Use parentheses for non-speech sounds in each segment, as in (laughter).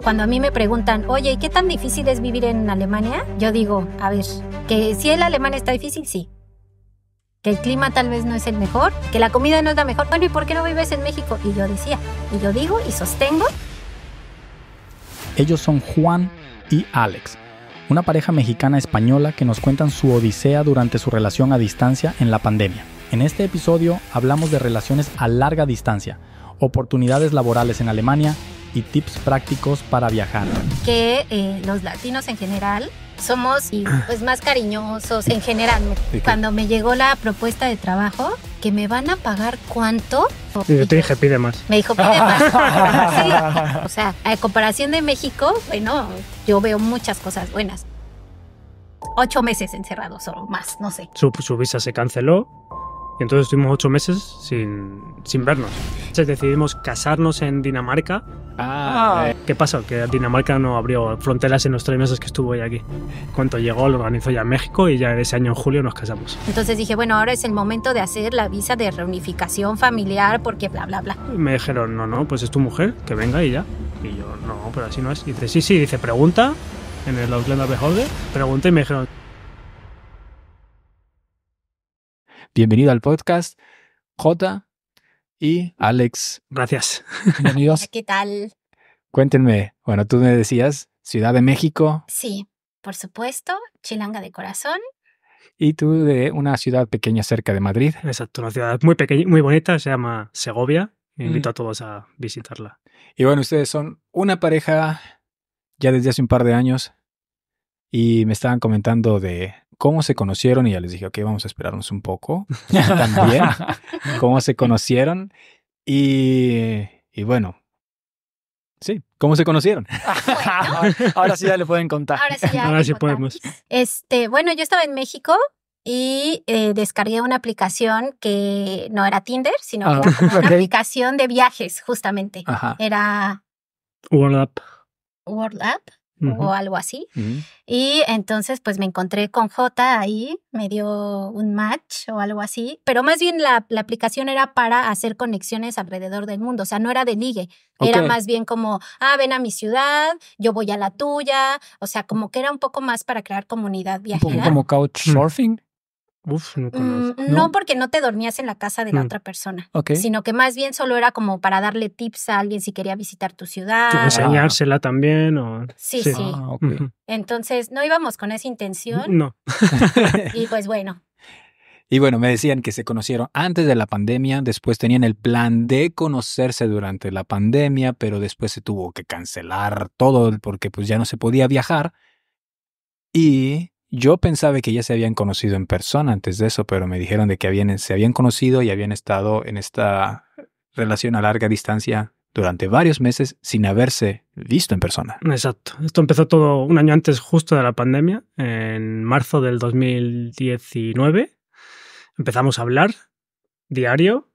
Cuando a mí me preguntan, oye, ¿y qué tan difícil es vivir en Alemania? Yo digo, a ver, que si el alemán está difícil, sí. Que el clima tal vez no es el mejor, que la comida no es la mejor. Bueno, ¿y por qué no vives en México? Y yo decía, y yo digo y sostengo. Ellos son Juan y Alex, una pareja mexicana española que nos cuentan su odisea durante su relación a distancia en la pandemia. En este episodio hablamos de relaciones a larga distancia, oportunidades laborales en Alemania, y tips prácticos para viajar. Que eh, los latinos en general somos ah. pues más cariñosos en general. Cuando me llegó la propuesta de trabajo, que me van a pagar cuánto. Y yo te dije, pide más. Me dijo, pide más. (laughs) O sea, a comparación de México, bueno, yo veo muchas cosas buenas. Ocho meses encerrados o más, no sé. Su, su visa se canceló y entonces estuvimos ocho meses sin, sin vernos. Entonces decidimos casarnos en Dinamarca Ah, ah. ¿Qué pasó? Que Dinamarca no abrió fronteras en los tres meses que estuvo ya aquí. Cuando llegó, lo organizó ya en México y ya ese año en julio nos casamos. Entonces dije, bueno, ahora es el momento de hacer la visa de reunificación familiar porque bla, bla, bla. Y me dijeron, no, no, pues es tu mujer, que venga y ya. Y yo, no, pero así no es. dice, sí, sí, dice, pregunta en el Outlander Beholder. Pregunta y me dijeron. Bienvenido al podcast J y Alex. Gracias. Bienvenidos. ¿Qué tal? Cuéntenme, bueno, tú me decías Ciudad de México. Sí, por supuesto, Chilanga de corazón. Y tú de una ciudad pequeña cerca de Madrid. Exacto, una ciudad muy pequeña, muy bonita, se llama Segovia. invito a todos a visitarla. Y bueno, ustedes son una pareja ya desde hace un par de años y me estaban comentando de cómo se conocieron y ya les dije, ok, vamos a esperarnos un poco (laughs) también, cómo se conocieron y, bueno, sí, cómo se conocieron. (laughs) ahora, sí ya le pueden contar. Ahora sí, ya ahora sí podemos. Este, bueno, yo estaba en México y eh, descargué una aplicación que no era Tinder, sino ah, una aplicación de viajes, justamente. Era... World Up. World o algo así. Y entonces pues me encontré con J ahí, me dio un match o algo así, pero más bien la, aplicación era para hacer conexiones alrededor del mundo, o sea, no era de ligue, era más bien como, ah, ven a mi ciudad, yo voy a la tuya, o sea, como que era un poco más para crear comunidad viajera. Un como couchsurfing. Mm, no, porque no te dormías en la casa de la mm. otra persona, sino que más bien solo era como para darle tips a alguien si quería visitar tu ciudad. enseñársela también. Sí, sí. Ah, Entonces, no íbamos con esa intención. No. (laughs) (laughs) y pues bueno. Y bueno, me decían que se conocieron antes de la pandemia, después tenían el plan de conocerse durante la pandemia, pero después se tuvo que cancelar todo porque pues ya no se podía viajar. Y yo pensaba que ya se habían conocido en persona antes de eso, pero me dijeron de que habían, se habían conocido y habían estado en esta relación a larga distancia durante varios meses sin haberse visto en persona. Exacto. Esto empezó todo un año antes justo de la pandemia, en marzo del 2019. Empezamos a hablar diario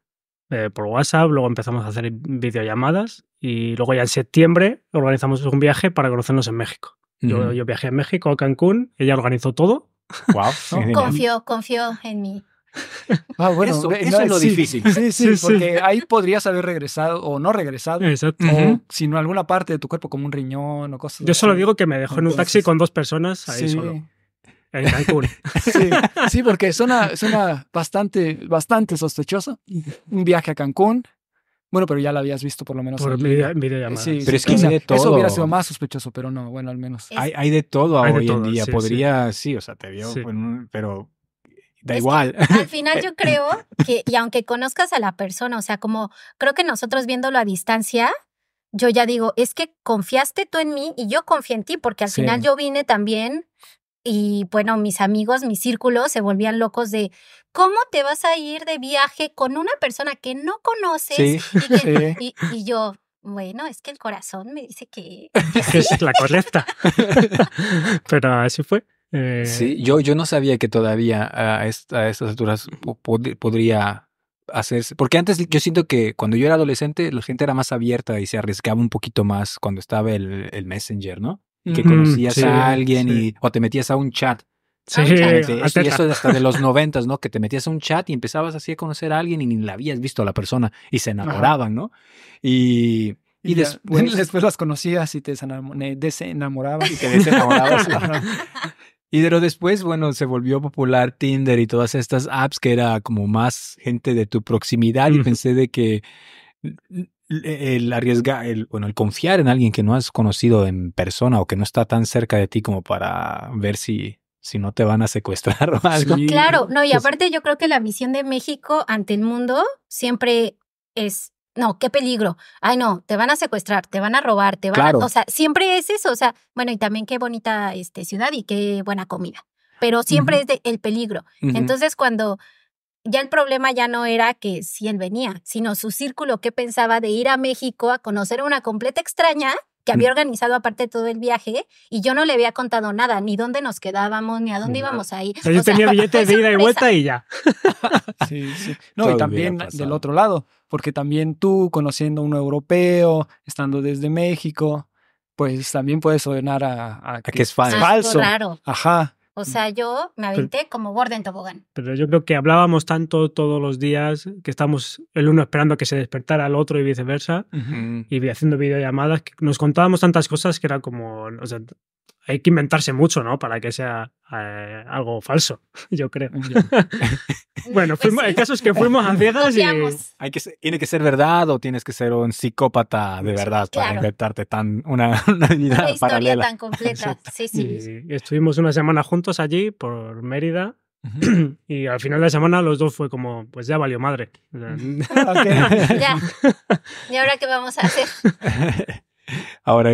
eh, por WhatsApp, luego empezamos a hacer videollamadas y luego ya en septiembre organizamos un viaje para conocernos en México yo, viajé a México, a Cancún, ella organizó todo. Wow, (laughs) ¿no? Confío, en mí. Ah, eso, es lo difícil. Sí, sí, porque ahí podrías haber regresado o no regresado. Exacto. O sino alguna parte de tu cuerpo, como un riñón o cosas Yo solo digo que me dejó en un taxi con dos personas ahí solo. En Cancún. (laughs) Sí, porque suena, suena bastante, bastante sospechoso. Un viaje a Cancún, bueno, pero ya la habías visto por lo menos. Por pero es que Eso hubiera sido más sospechoso, pero no, bueno, al menos. Hay, de todo hoy en día. Podría, sí. o sea, te vio, pero da igual. al final (laughs) yo creo que, y aunque conozcas a la persona, o sea, como creo que nosotros viéndolo a distancia, yo ya digo, es que confiaste tú en mí y yo confié en ti, porque al final yo vine también y bueno, mis amigos, mi círculo se volvían locos de cómo te vas a ir de viaje con una persona que no conoces y, yo, bueno, es que el corazón me dice que, (laughs) es la correcta. (laughs) Pero así fue. Eh. Sí, yo, yo no sabía que todavía a, estas alturas podría hacerse. Porque antes yo siento que cuando yo era adolescente, la gente era más abierta y se arriesgaba un poquito más cuando estaba el, el Messenger, ¿no? que conocías a alguien y, o te metías a un chat. Sí, y eso hasta de los (laughs) noventas, ¿no? Que te metías a un chat y empezabas así a conocer a alguien y ni la habías visto a la persona y se enamoraban, ¿no? Y, y, (laughs) después, las conocías y te eh, desenamorabas. Y te desenamorabas. (laughs) y pero después, bueno, se volvió popular Tinder y todas estas apps que era como más gente de tu proximidad y pensé de que e-, el arriesgar, el, bueno, el confiar en alguien que no has conocido en persona o que no está tan cerca de ti como para ver si, si no te van a secuestrar o algo. Claro, no, y pues aparte yo creo que la misión de México ante el mundo siempre es, no, qué peligro, ay no, te van a secuestrar, te van a robar, te van a, o sea, siempre es eso, o sea, bueno, y también qué bonita este, ciudad y qué buena comida, pero siempre es el peligro. Entonces cuando ya el problema ya no era que si él venía, sino su círculo que pensaba de ir a México a conocer a una completa extraña que había mm. organizado aparte todo el viaje y yo no le había contado nada, ni dónde nos quedábamos, ni a dónde íbamos a ir. O sea, yo tenía billetes de (laughs) ida y vuelta y ya. (laughs) sí, sí. No, y también del otro lado, porque también tú conociendo a un europeo, estando desde México, pues también puedes ordenar a, que, es falso. Ajá. O mm. sea, yo me aventé como borde en tobogán. Pero yo creo que hablábamos tanto todos los días que estábamos el uno esperando a que se despertara el otro y viceversa, y haciendo videollamadas, nos contábamos tantas cosas que era como, hay que inventarse mucho, ¿no? Para que sea eh, algo falso, (laughs) yo creo. (laughs) bueno, pues el caso es que fuimos a (laughs) ciegas y... Hay que, tiene que ser verdad o tienes que ser un psicópata de verdad para inventarte tan, una, una vida historia paralela. tan completa, sí, sí. estuvimos una semana juntos allí por Mérida (clears throat) y al final de la semana los dos fue como, pues ya valió madre. ya. ¿Y ahora qué vamos a hacer? Ahora,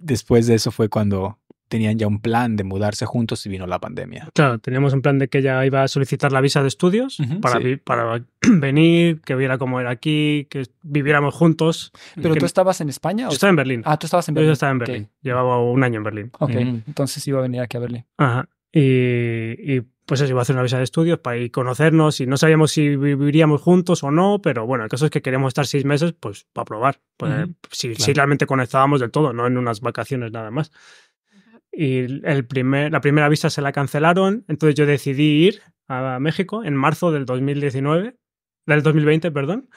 después de eso fue cuando tenían ya un plan de mudarse juntos y vino la pandemia. Claro, teníamos un plan de que ella iba a solicitar la visa de estudios para, para (clears throat) venir, que viera cómo era aquí, que viviéramos juntos. ¿Pero tú estabas en España? Yo estaba en Berlín. Ah, tú estabas en Berlín. Yo estaba en Berlín. Llevaba un año en Berlín. Ok, entonces iba a venir aquí a Berlín. Ajá. y pues se iba a hacer una visa de estudios para ir conocernos y no sabíamos si viviríamos juntos o no, pero bueno, el caso es que queríamos estar seis meses, pues para probar, pues, si, realmente conectábamos del todo, no en unas vacaciones nada más. Y el primer, la primera visa se la cancelaron, entonces yo decidí ir a México en marzo del 2019, del 2020, perdón.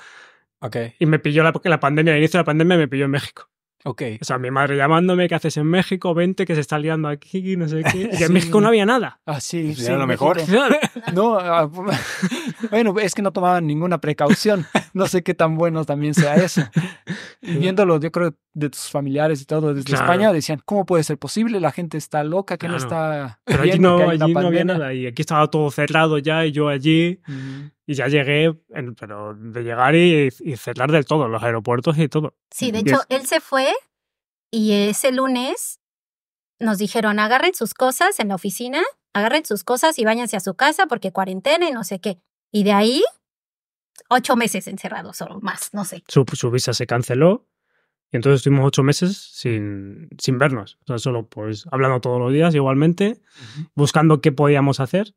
Okay. Y me pilló la, la pandemia, al inicio de la pandemia me pilló en México. Ok. O sea, mi madre llamándome, ¿qué haces en México? Vente, que se está liando aquí, no sé qué. (laughs) Y en México no había nada. Ah, sí, pues sí. lo mejor. (laughs) no, ah, (laughs) bueno, es que no tomaban ninguna precaución. No sé qué tan bueno también sea eso viendo los yo creo, de tus familiares y todo desde España, decían, ¿cómo puede ser posible? La gente está loca, que no está... Pero allí no, no había nada y aquí estaba todo cerrado ya y yo allí y ya llegué, pero de llegar y, cerrar del todo, los aeropuertos y todo. Sí, de hecho, él se fue y ese lunes nos dijeron, agarren sus cosas en la oficina, agarren sus cosas y váyanse a su casa porque cuarentena y no sé qué. Y de ahí ocho meses encerrados o más, no sé. Su, su visa se canceló y entonces estuvimos ocho meses sin, sin vernos. O sea, solo pues hablando todos los días igualmente, buscando qué podíamos hacer,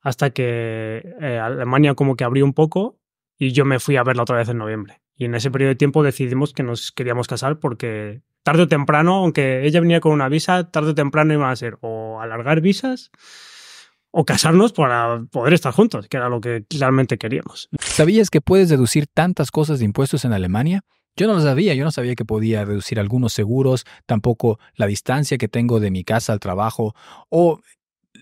hasta que eh, Alemania como que abrió un poco y yo me fui a verla otra vez en noviembre. Y en ese periodo de tiempo decidimos que nos queríamos casar porque tarde o temprano, aunque ella venía con una visa, tarde o temprano iba a ser o alargar visas o casarnos para poder estar juntos, que era lo que realmente queríamos. ¿Sabías que puedes deducir tantas cosas de impuestos en Alemania? Yo no lo sabía, yo no sabía que podía reducir algunos seguros, tampoco la distancia que tengo de mi casa al trabajo o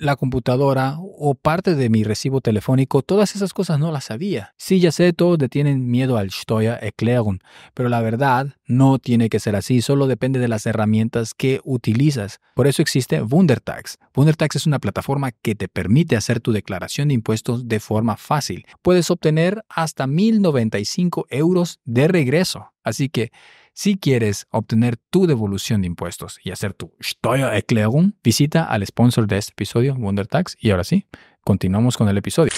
la computadora o parte de mi recibo telefónico, todas esas cosas no las sabía. Sí, ya sé, todos detienen tienen miedo al Steuer Erklärung, pero la verdad no tiene que ser así, solo depende de las herramientas que utilizas. Por eso existe Wundertax. Wundertax es una plataforma que te permite hacer tu declaración de impuestos de forma fácil. Puedes obtener hasta 1.095 euros de regreso. Así que si quieres obtener tu devolución de impuestos y hacer tu Steuererklärung, visita al sponsor de este episodio, WonderTax. Y ahora sí, continuamos con el episodio.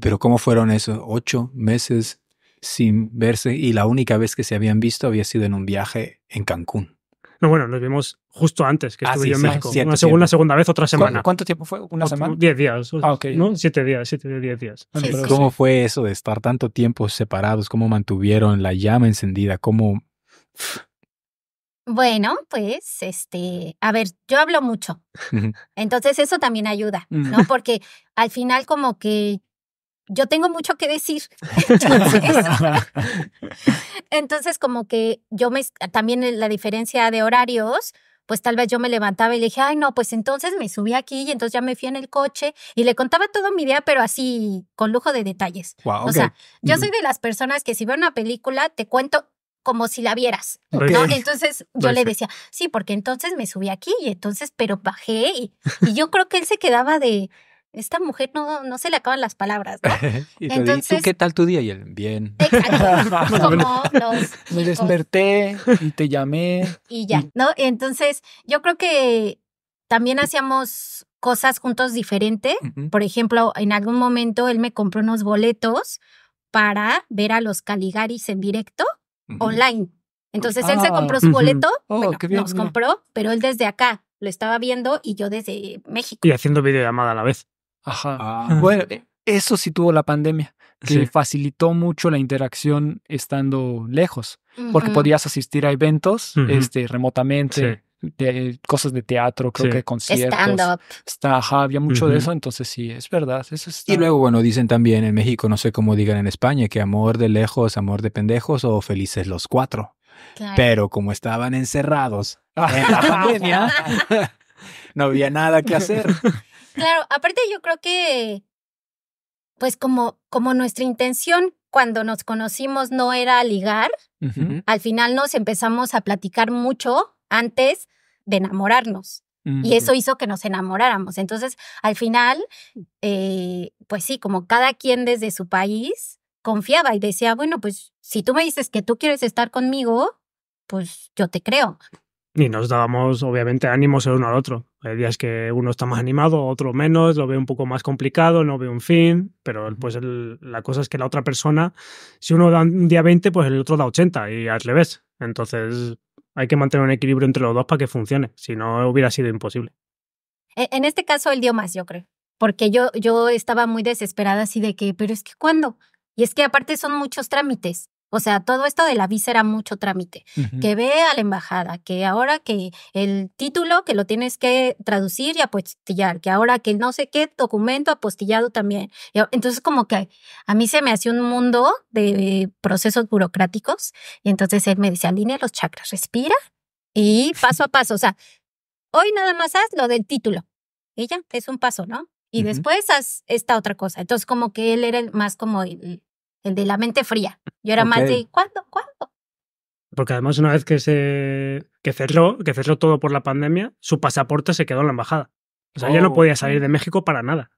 Pero ¿cómo fueron esos ocho meses sin verse? Y la única vez que se habían visto había sido en un viaje en Cancún. No, bueno, nos vimos justo antes que ah, yo en México. una, segunda vez, otra semana. ¿Cuánto tiempo fue? ¿Una semana? Diez días. Ah, ¿no? Siete días, siete, diez días. ¿Cómo fue eso de estar tanto tiempo separados? ¿Cómo mantuvieron la llama encendida? ¿Cómo bueno, pues, este, a ver, yo hablo mucho. Entonces eso también ayuda, mm. ¿no? Porque al final como que yo tengo mucho que decir. (laughs) (laughs) Entonces, como que yo me, también la diferencia de horarios, pues tal vez yo me levantaba y le dije, ay, no, pues entonces me subí aquí y entonces ya me fui en el coche y le contaba todo mi día, pero así con lujo de detalles. O sea, yo soy de las personas que si veo una película, te cuento como si la vieras. Entonces yo le decía, sí, porque entonces me subí aquí y entonces, pero bajé y, yo creo que él se quedaba de, esta mujer no, no se le acaban las palabras, (laughs) y Entonces, qué tal tu día? Y él, bien. (laughs) (laughs) Me desperté y te llamé. Y ya, ¿no? Entonces, yo creo que también hacíamos cosas juntos diferente. Por ejemplo, en algún momento él me compró unos boletos para ver a los Caligaris en directo online. Entonces él se ah. compró su boleto, oh, nos compró, pero él desde acá lo estaba viendo y yo desde México. Y haciendo videollamada a la vez. Ajá. Ah. Bueno, e, eso sí tuvo la pandemia, que facilitó mucho la interacción estando lejos, porque podías asistir a eventos este, remotamente cosas de teatro, creo que conciertos. Stand-up. Está, había mucho de eso, entonces sí, es verdad. Y luego, bueno, dicen también en México, no sé cómo digan en España, que amor de lejos, amor de pendejos o felices los cuatro. Pero como estaban encerrados ah. en la pandemia, (laughs) (laughs) no había nada que hacer. Claro, aparte yo creo que, pues como, como nuestra intención cuando nos conocimos no era ligar, al final nos empezamos a platicar mucho antes de enamorarnos. Y eso hizo que nos enamoráramos. Entonces, al final, eh, pues sí, como cada quien desde su país confiaba y decía, bueno, pues si tú me dices que tú quieres estar conmigo, pues yo te creo. Y nos dábamos, obviamente, ánimos el uno al otro. Hay días que uno está más animado, otro menos, lo ve un poco más complicado, no ve un fin, pero pues la cosa es que la otra persona, si uno da un día 20, pues el otro da 80 y al revés. Entonces, hay que mantener un equilibrio entre los dos para que funcione, si no hubiera sido imposible. E, en este caso el dio más, yo creo, porque yo, yo estaba muy desesperada así de que, pero es que ¿cuándo? Y es que aparte son muchos trámites. O sea, todo esto de la visa era mucho trámite. Que ve a la embajada, que ahora que el título que lo tienes que traducir y apostillar, que ahora que no sé qué documento apostillado también. Entonces, como que a mí se me hacía un mundo de procesos burocráticos. Y entonces él me decía, alinea los chakras, respira y paso a (laughs) paso. O sea, hoy nada más haz lo del título. Ella es un paso, ¿no? Y después haz esta otra cosa. Entonces, como que él era el más como el de la mente fría. Yo era más de ¿cuándo? ¿Cuándo? Porque además una vez que se que cerró, que cerró todo por la pandemia, su pasaporte se quedó en la embajada. O sea, ella no podía salir de México para nada.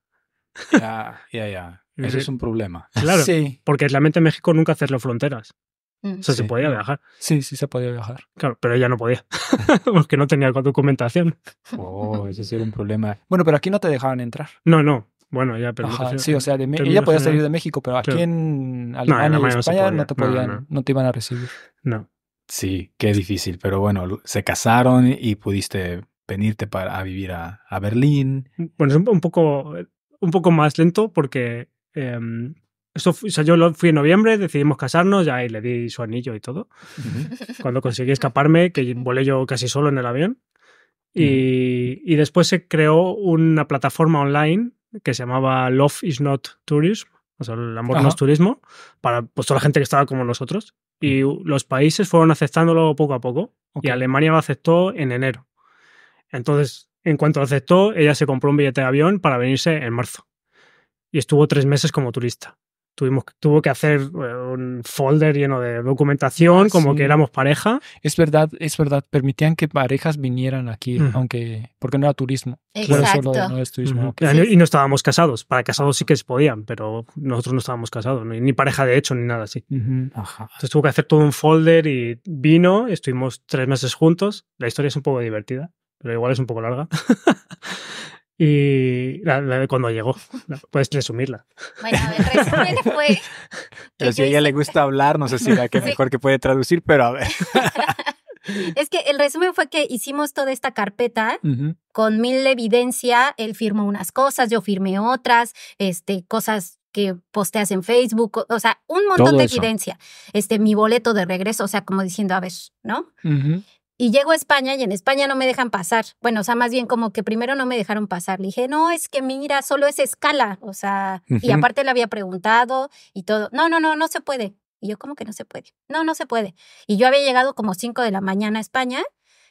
Ya, ya, ya. (laughs) Ese es un problema. (laughs) Claro, sí. porque la mente México nunca cerró fronteras. Mm. O sea, se podía viajar. Sí, sí se podía viajar. Claro, pero ella no podía, (laughs) porque no tenía documentación. Oh, ese sí era un problema. Bueno, pero aquí no te dejaban entrar. No, no. Bueno, ya, pero. sí, o sea, de, ella podía salir de México, pero aquí en Alemania y España no, te podían, no, te iban a recibir. No. Sí, qué difícil, pero bueno, se casaron y pudiste venirte para, a vivir a, a Berlín. Bueno, es un, poco, un poco más lento porque eh, yo lo fui en noviembre, decidimos casarnos ya, y le di su anillo y todo. Cuando conseguí escaparme, que (laughs) volé yo casi solo en el avión. Y, y después se creó una plataforma online que se llamaba Love is not tourism, o sea, el amor no es turismo, para pues, toda la gente que estaba como nosotros. Y mm. los países fueron aceptándolo poco a poco. Y Alemania lo aceptó en enero. Entonces, en cuanto lo aceptó, ella se compró un billete de avión para venirse en marzo. Y estuvo tres meses como turista. Tuvimos, tuvo que hacer eh, un folder lleno de documentación, ah, como que éramos pareja. Es verdad, es verdad. Permitían que parejas vinieran aquí, aunque porque no era turismo. Exacto. turismo. Y no estábamos casados. Para casados sí que se podían, pero nosotros no estábamos casados, ni pareja de hecho, ni nada así. Entonces tuvo que hacer todo un folder y vino, estuvimos tres meses juntos. La historia es un poco divertida, pero igual es un poco larga. (laughs) Y la, cuando llegó, puedes resumirla. Bueno, el resumen fue. (laughs) Pero si a ella le gusta hablar, no sé si la que mejor que puede traducir, pero a ver. (laughs) Es que el resumen fue que hicimos toda esta carpeta con mil evidencia. Él firmó unas cosas, yo firmé otras, este, cosas que posteas en Facebook, o sea, un montón de evidencia. Este, mi boleto de regreso, o sea, como diciendo, a ver, ¿no? Y llego a España y en España no me dejan pasar. Bueno, o sea, más bien como que primero no me dejaron pasar. Le dije, no, es que mira, solo es escala. O sea, y aparte le había preguntado y todo. No, no, no, no se puede. Y yo, como que no se puede? No, no se puede. Y yo había llegado como 5 de la mañana a España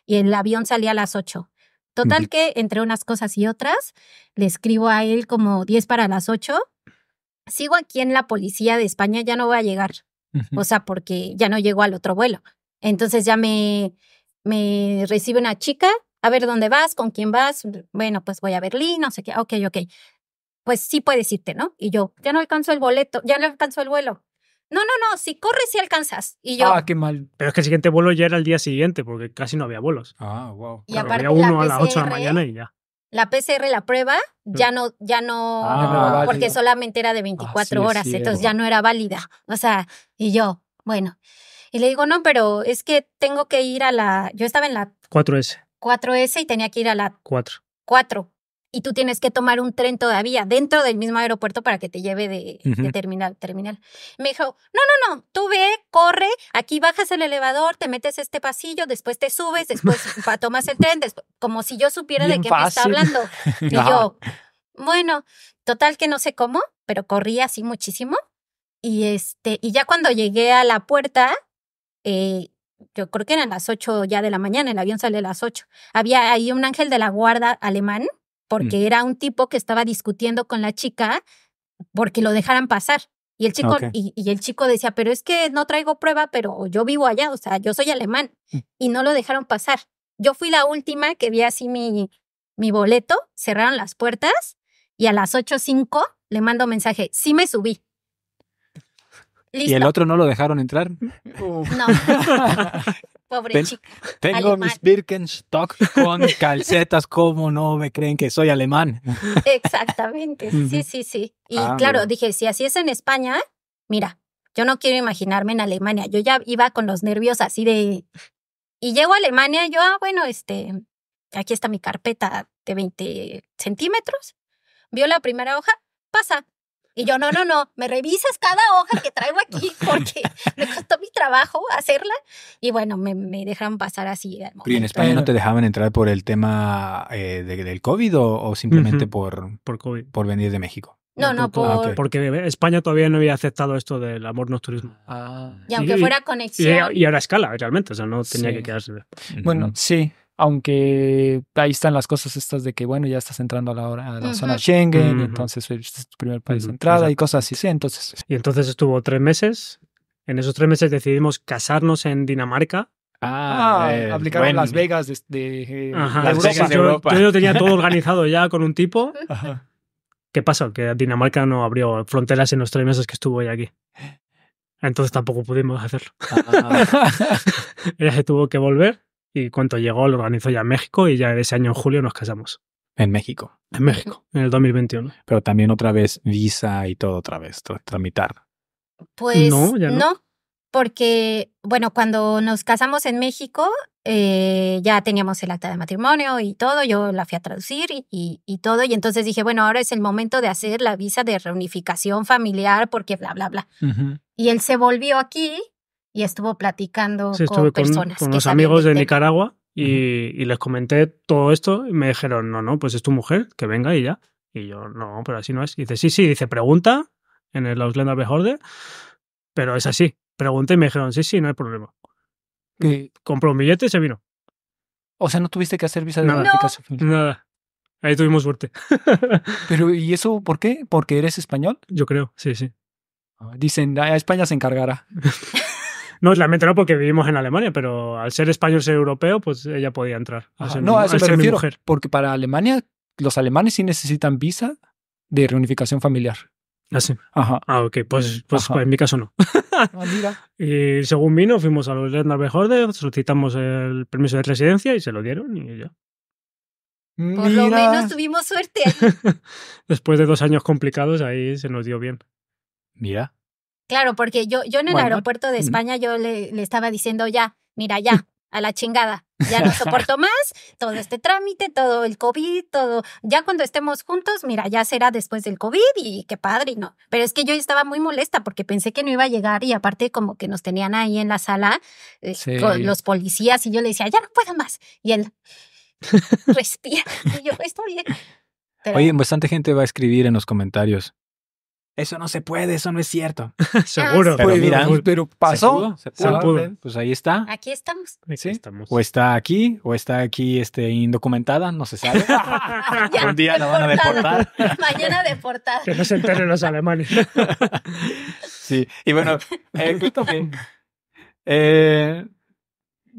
y el avión salía a las 8. Total que entre unas cosas y otras, le escribo a él como 10 para las 8. Sigo aquí en la policía de España, ya no voy a llegar. O sea, porque ya no llego al otro vuelo. Entonces ya me me recibe una chica, a ver dónde vas, con quién vas, bueno, pues voy a Berlín, no sé qué, ok, ok. Pues sí puedes irte, ¿no? Y yo, ya no alcanzo el boleto, ya no alcanzo el vuelo. No, no, no, si corres, sí alcanzas. Y yo. Ah, qué mal. Pero es que el siguiente vuelo ya era el día siguiente, porque casi no había vuelos. Ah, wow. Y aparte, había uno a las 8 de la mañana y ya. La PCR, la prueba, ya no, ya no, ah, ah, porque solamente era de 24 horas, entonces ya no era válida. O sea, y yo, bueno. Y le digo, no, pero es que tengo que ir a la... Yo estaba en la... 4S. 4S y tenía que ir a la... 4. 4. Y tú tienes que tomar un tren todavía dentro del mismo aeropuerto para que te lleve de, terminal, terminal. Me dijo, no, no, no, tú ve, corre, aquí bajas el elevador, te metes este pasillo, después te subes, después (laughs) tomas el tren, como si yo supiera de qué me está hablando. (laughs) Y yo, bueno, total que no sé cómo, pero corrí así muchísimo. Y este, y ya cuando llegué a la puerta, eh, yo creo que eran las 8 ya de la mañana, el avión sale a las 8. Había ahí un ángel de la guarda alemán, mm. porque era un tipo que estaba discutiendo con la chica porque lo dejaran pasar. Y el ah, chico, y, el chico decía, pero es que no traigo prueba, pero yo vivo allá, o sea, yo soy alemán. Mm. Y no lo dejaron pasar. Yo fui la última que vi así mi, mi boleto, cerraron las puertas y a las 8.05 le mando mensaje, sí me subí. ¿Y el otro no lo dejaron entrar? No. (laughs) Pobre chica. Tengo mis Birkenstock con calcetas, ¿cómo no me creen que soy alemán? Exactamente, sí, sí, sí. Y ah, claro, dije, si así es en España, mira, yo no quiero imaginarme en Alemania. Yo ya iba con los nervios así de... Y llego a Alemania y yo, ah, bueno, este, aquí está mi carpeta de 20 centímetros. Vio la primera hoja, pasa. Y yo, no, no, no, me revisas cada hoja que traigo aquí (laughs) porque me costó mi trabajo hacerla. Y bueno, me, me dejaron pasar así. ¿Y en España no te dejaban entrar por el tema eh, del COVID o, simplemente por, por, COVID. por venir de México? No, no, por... Ah, porque España todavía no había aceptado esto del amor nocturismo. Ah. Y aunque fuera conexión. Y, y, ahora escala, realmente, o sea, no tenía que quedarse. Bueno, sí, aunque ahí están las cosas estas de que, bueno, ya estás entrando a la, hora, a la zona Schengen, entonces eh, este es tu primer país de entrada y cosas así, sí, entonces. Eh. Y entonces estuvo tres meses, en esos tres meses decidimos casarnos en Dinamarca, Ah, ah eh, aplicaron Las Vegas de, Europa. Yo, tenía todo (laughs) organizado ya con un tipo. ¿Qué pasó? Que Dinamarca no abrió fronteras en los tres meses que estuvo ya aquí. Entonces tampoco pudimos hacerlo. Ah. (laughs) Ella se tuvo que volver y cuando llegó, lo organizó ya en México y ya ese año en julio nos casamos. En México. En México, en el 2021. Pero también otra vez visa y todo otra vez, tramitar. Pues no, ya no. porque, bueno, cuando nos casamos en México, eh, ya teníamos el acta de matrimonio y todo, yo la fui a traducir y, y, todo, y entonces dije, bueno, ahora es el momento de hacer la visa de reunificación familiar porque bla, bla, bla. Y él se volvió aquí y estuvo platicando con, personas. Con los amigos de Nicaragua y, les comenté todo esto y me dijeron, no, no, pues es tu mujer, que venga y ya. Y yo, no, pero así no es. dice, sí, sí, dice, pregunta en el Ausländer pero es así. Pregunté y me dijeron, sí, sí, no hay problema. compró un billete y se vino. O sea, no tuviste que hacer visa de Nada. Nada. Ahí tuvimos suerte. (laughs) pero, ¿y eso por qué? ¿Porque eres español? Yo creo, sí, sí. Ah, dicen, a ah, España se encargará. (laughs) No, es no porque vivimos en Alemania, pero al ser español, ser europeo, pues ella podía entrar. no, a eso porque para Alemania, los alemanes sí necesitan visa de reunificación familiar. Ah, sí. Ajá. Ah, ok, pues, pues, pues en mi caso no. Ah, mira. (laughs) y según vino, fuimos a los Lendar Bejordes, solicitamos el permiso de residencia y se lo dieron y ya. Por lo menos tuvimos suerte. (laughs) Después de dos años complicados, ahí se nos dio bien. Mira. Claro, porque yo, yo en el aeropuerto de España yo le, estaba diciendo ya, mira, ya, a la chingada. Ya no soporto más todo este trámite, todo el COVID, todo. Ya cuando estemos juntos, mira, ya será después del COVID y qué padre, ¿no? Pero es que yo estaba muy molesta porque pensé que no iba a llegar y aparte como que nos tenían ahí en la sala eh, con los policías y yo le decía, ya no puedo más. Y él, (laughs) respira. Y yo, estoy bien. Oye, bastante gente va a escribir en los comentarios eso no se puede, eso no es cierto. (laughs) Seguro. Ah, pero, mira, pero pasó. Se pudo, pues, pues ahí está. Aquí estamos. ¿Sí? O está aquí, o está aquí este, indocumentada, no se sabe. (laughs) (laughs) Un día la van a deportar. Mañana deportada. Que no se enteren los alemanes. sí, y bueno, eh, pues, eh,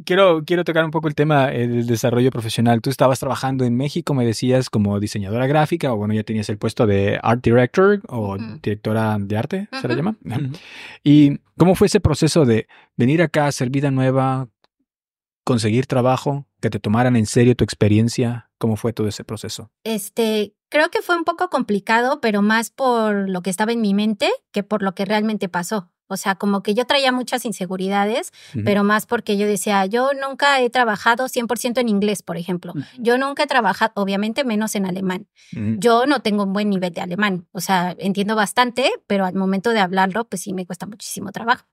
quiero, tocar un poco el tema eh, del desarrollo profesional. Tú estabas trabajando en México, me decías, como diseñadora gráfica, o bueno, ya tenías el puesto de art director o directora de arte, se la llama. (laughs) ¿Y cómo fue ese proceso de venir acá, hacer vida nueva, conseguir trabajo, que te tomaran en serio tu experiencia? ¿Cómo fue todo ese proceso? Este, creo que fue un poco complicado, pero más por lo que estaba en mi mente que por lo que realmente pasó. O sea, como que yo traía muchas inseguridades, pero más porque yo decía, yo nunca he trabajado 100% en inglés, por ejemplo. Yo nunca he trabajado, obviamente, menos en alemán. Yo no tengo un buen nivel de alemán. O sea, entiendo bastante, pero al momento de hablarlo, pues sí me cuesta muchísimo trabajo.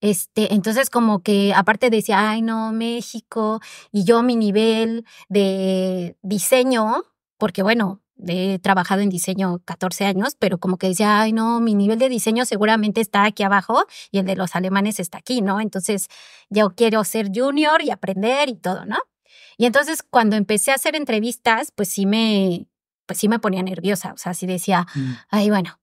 Este, entonces como que aparte decía, ay no, México, y yo mi nivel de diseño, porque bueno, he trabajado en diseño 14 años, pero como que decía, ay, no, mi nivel de diseño seguramente está aquí abajo y el de los alemanes está aquí, ¿no? Entonces yo quiero ser junior y aprender y todo, ¿no? Y entonces cuando empecé a hacer entrevistas, pues sí me, pues sí me ponía nerviosa, o sea, sí decía, mm. ay, bueno,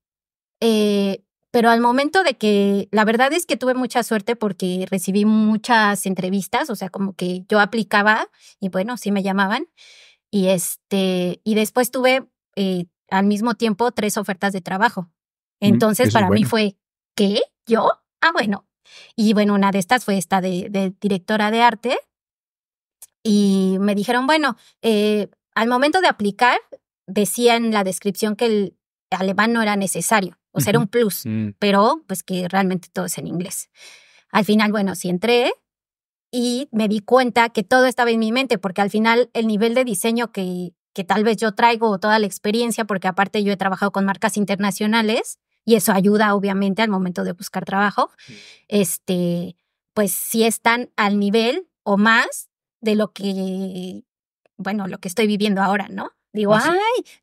eh, pero al momento de que, la verdad es que tuve mucha suerte porque recibí muchas entrevistas, o sea, como que yo aplicaba y bueno, sí me llamaban. Y, este, y después tuve eh, al mismo tiempo tres ofertas de trabajo. Mm, Entonces, para mí fue, ¿qué? ¿Yo? Ah, bueno. Y bueno, una de estas fue esta de, directora de arte. Y me dijeron, bueno, eh, al momento de aplicar, decía en la descripción que el alemán no era necesario, o sea, era un plus, mm. pero pues que realmente todo es en inglés. Al final, bueno, sí entré, y me di cuenta que todo estaba en mi mente, porque al final el nivel de diseño que, que tal vez yo traigo toda la experiencia, porque aparte yo he trabajado con marcas internacionales y eso ayuda obviamente al momento de buscar trabajo, este, pues si están al nivel o más de lo que, bueno, lo que estoy viviendo ahora, ¿no? Digo, ay,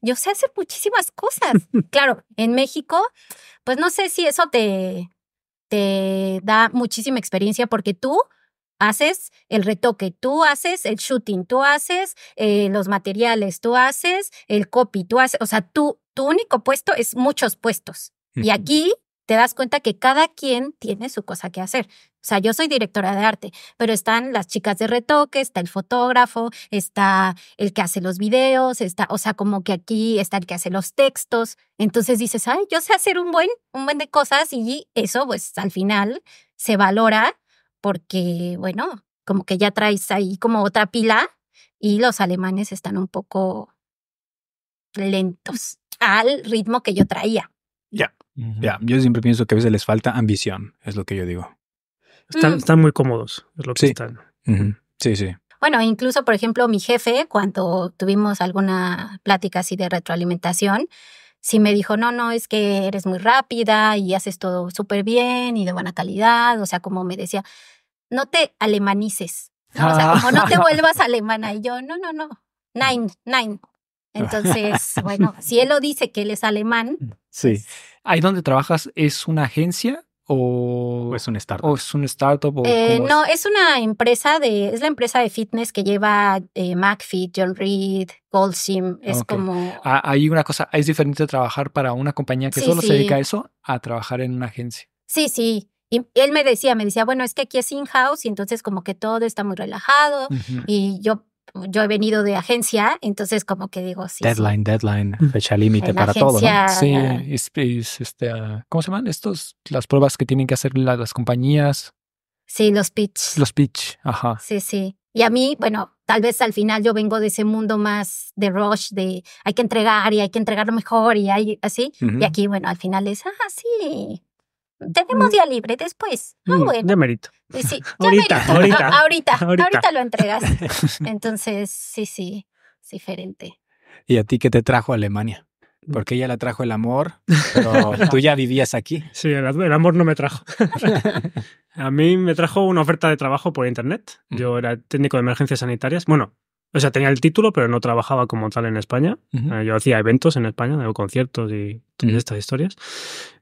yo sé hacer muchísimas cosas. (laughs) claro, en México, pues no sé si eso te, te da muchísima experiencia porque tú haces el retoque, tú haces el shooting, tú haces eh, los materiales, tú haces el copy, tú haces, o sea, tú, tu único puesto es muchos puestos. Y aquí te das cuenta que cada quien tiene su cosa que hacer. O sea, yo soy directora de arte, pero están las chicas de retoque, está el fotógrafo, está el que hace los videos, está, o sea, como que aquí está el que hace los textos. Entonces dices, ay, yo sé hacer un buen, un buen de cosas y eso, pues al final se valora porque, bueno, como que ya traes ahí como otra pila y los alemanes están un poco lentos al ritmo que yo traía. Ya, ya. Yo siempre pienso que a veces les falta ambición, es lo que yo digo. Están, mm. muy cómodos, es lo que están. Sí, sí. Bueno, incluso, por ejemplo, mi jefe, cuando tuvimos alguna plática así de retroalimentación, sí me dijo, no, no, es que eres muy rápida y haces todo súper bien y de buena calidad, o sea, como me decía, no te alemanices. ¿no? O sea, ah. como no te (laughs) vuelvas alemana. Y yo, no, no, no. nine, nein. Entonces, (laughs) bueno, si él lo dice que él es alemán. Mm, sí. Pues ¿Ahí donde trabajas es una agencia o, es un startup? ¿O eh, no, es? una empresa de, es la empresa de fitness que lleva eh, McFit, John Reed, Goldsim. Es como. Ah, hay una cosa, es diferente trabajar para una compañía que solo se dedica a eso, a trabajar en una agencia. Sí, sí. Y él me decía, me decía, bueno, es que aquí es in-house y entonces como que todo está muy relajado y yo yo he venido de agencia, entonces como que digo, sí. Deadline, deadline, fecha límite para todo. ¿no? Sí, es, este, ah, ¿cómo se llaman estos? Las pruebas que tienen que hacer las compañías. Sí, los pitch. Los pitch, ajá. Sí, sí. Y a mí, bueno, tal vez al final yo vengo de ese mundo más de rush, de hay que entregar y hay que entregarlo mejor y hay así. Y aquí, bueno, al final es, ah, sí, tenemos día libre después. De ah, mm, bueno. merito. Eh, sí, (laughs) (laughs) ahorita, Ahorita, ahorita, lo entregas. (laughs) Entonces, sí, sí, es diferente. ¿Y a ti qué te trajo a Alemania? Mm. Porque ella la trajo el amor, pero tú ya vivías aquí. Sí, el, amor no me trajo. a mí me trajo una oferta de trabajo por internet. Mm. Yo era técnico de emergencias sanitarias. Bueno, o sea, tenía el título, pero no trabajaba como tal en España. Eh, yo hacía eventos en España, conciertos y todas estas historias.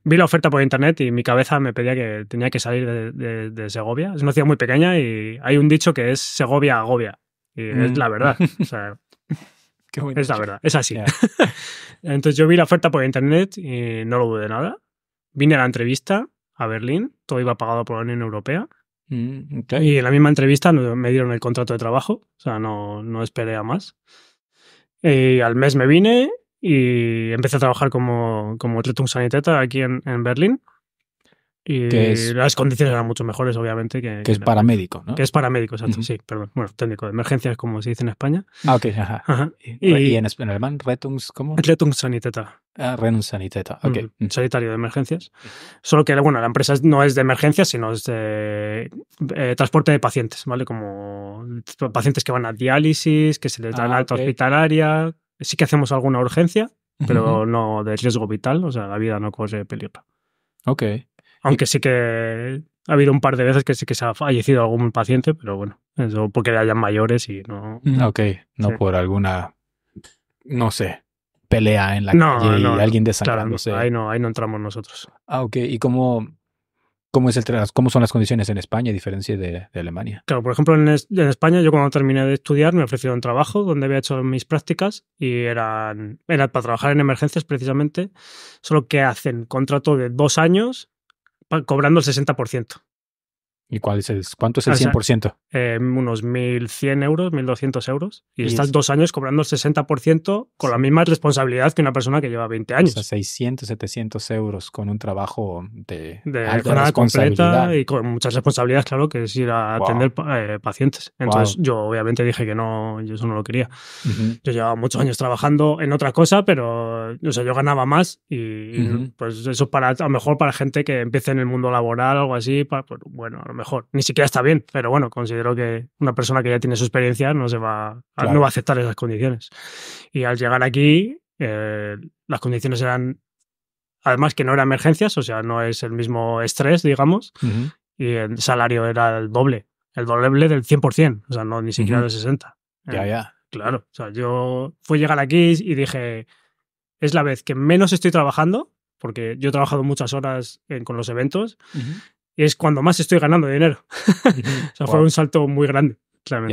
Vi la oferta por internet y mi cabeza me pedía que tenía que salir de, Segovia. Es una ciudad muy pequeña y hay un dicho que es Segovia agobia. Y es mm. la verdad. (laughs) Qué es la verdad, es así. (laughs) Entonces yo vi la oferta por internet y no lo dudé nada. Vine a la entrevista a Berlín, todo iba pagado por la Unión Europea. Mm, y en la misma entrevista me dieron el contrato de trabajo, o sea, no, no esperé a más. Y al mes me vine y empecé a trabajar como, como saniteta aquí en, en Berlín. Y las condiciones eran mucho mejores, obviamente. Que, es paramédico, ¿no? Que es paramédico, exacto, sí, perdón. Bueno, técnico de emergencias, como se dice en España. Ah, ok, Y, en, alemán, Rettungs, ¿cómo? Saniteta. Ah, Rettungssanitäter, ok. Mm. Sanitario de emergencias. Solo que, bueno, la empresa no es de emergencias, sino es de eh, transporte de pacientes, ¿vale? Como pacientes que van a diálisis, que se les dan ah, alta hospitalaria. Sí que hacemos alguna urgencia, pero no de riesgo vital, o sea, la vida no corre peligro. Ok. Aunque sí que ha habido un par de veces que sí que se ha fallecido algún paciente, pero bueno, eso porque hayan mayores y no. Mm, ok, no por alguna, no sé, pelea en la que calle alguien desangrándose. ahí no, ahí no entramos nosotros. Ah, ok. ¿Y cómo, cómo, es el, cómo son las condiciones en España a diferencia de, Alemania? Claro, por ejemplo, en, España yo cuando terminé de estudiar me ofrecieron un trabajo donde había hecho mis prácticas y eran, era para trabajar en emergencias precisamente, solo que hacen contrato de dos años cobrando el 60%. ¿Y cuál es cuánto es el 100%? Eh, unos 1.100 euros, 1.200 euros. Y, estás dos años cobrando el 60% con la misma responsabilidad que una persona que lleva 20 años. O sea, 600, 700 euros con un trabajo de, de alta jornada completa y con muchas responsabilidades, claro, que es ir a atender eh, pacientes. Entonces yo obviamente dije que no, yo eso no lo quería. Yo llevaba muchos años trabajando en otra cosa, pero o sea, yo ganaba más y, pues eso para, a lo mejor para gente que empiece en el mundo laboral o algo así, pues, bueno, a lo mejor mejor. Ni siquiera está bien, pero bueno, considero que una persona que ya tiene su experiencia no, se va, no a aceptar esas condiciones. Y al llegar aquí, eh, las condiciones eran, además que no eran emergencias, o sea, no es el mismo estrés, digamos, y el salario era el doble, el doble del 100%, o sea, no ni siquiera del 60. ya, eh, ya. Claro, o sea, yo fui a llegar aquí y dije, es la vez que menos estoy trabajando, porque yo he trabajado muchas horas con los eventos, es cuando más estoy ganando dinero. (laughs) o sea, fue un salto muy grande, al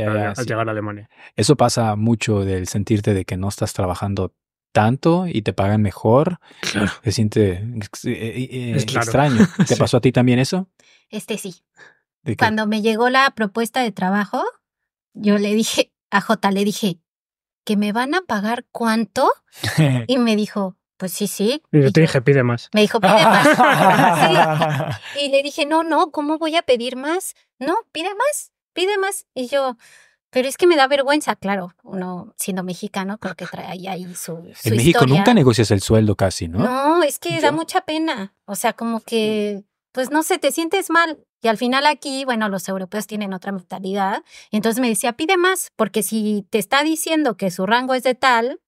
llegar a Alemania. Eso pasa mucho del sentirte de que no estás trabajando tanto y te pagan mejor. Claro. Te siente extraño. ¿Te pasó a ti también eso? Este sí. Cuando me llegó la propuesta de trabajo, yo le dije a J, le dije, ¿que me van a pagar cuánto? (laughs) y me dijo, pues sí, sí. Y yo te dije, pide más. Me dijo, pide más. (laughs) Y le dije, no, no, ¿cómo voy a pedir más? No, pide más, pide más. Y yo, pero es que me da vergüenza, claro, uno siendo mexicano, creo que trae ahí su... su en México nunca negocias el sueldo casi, ¿no? No, es que da mucha pena. O sea, como que, pues no sé, te sientes mal. Y al final aquí, bueno, los europeos tienen otra mentalidad. Y entonces me decía, pide más, porque si te está diciendo que su rango es de tal,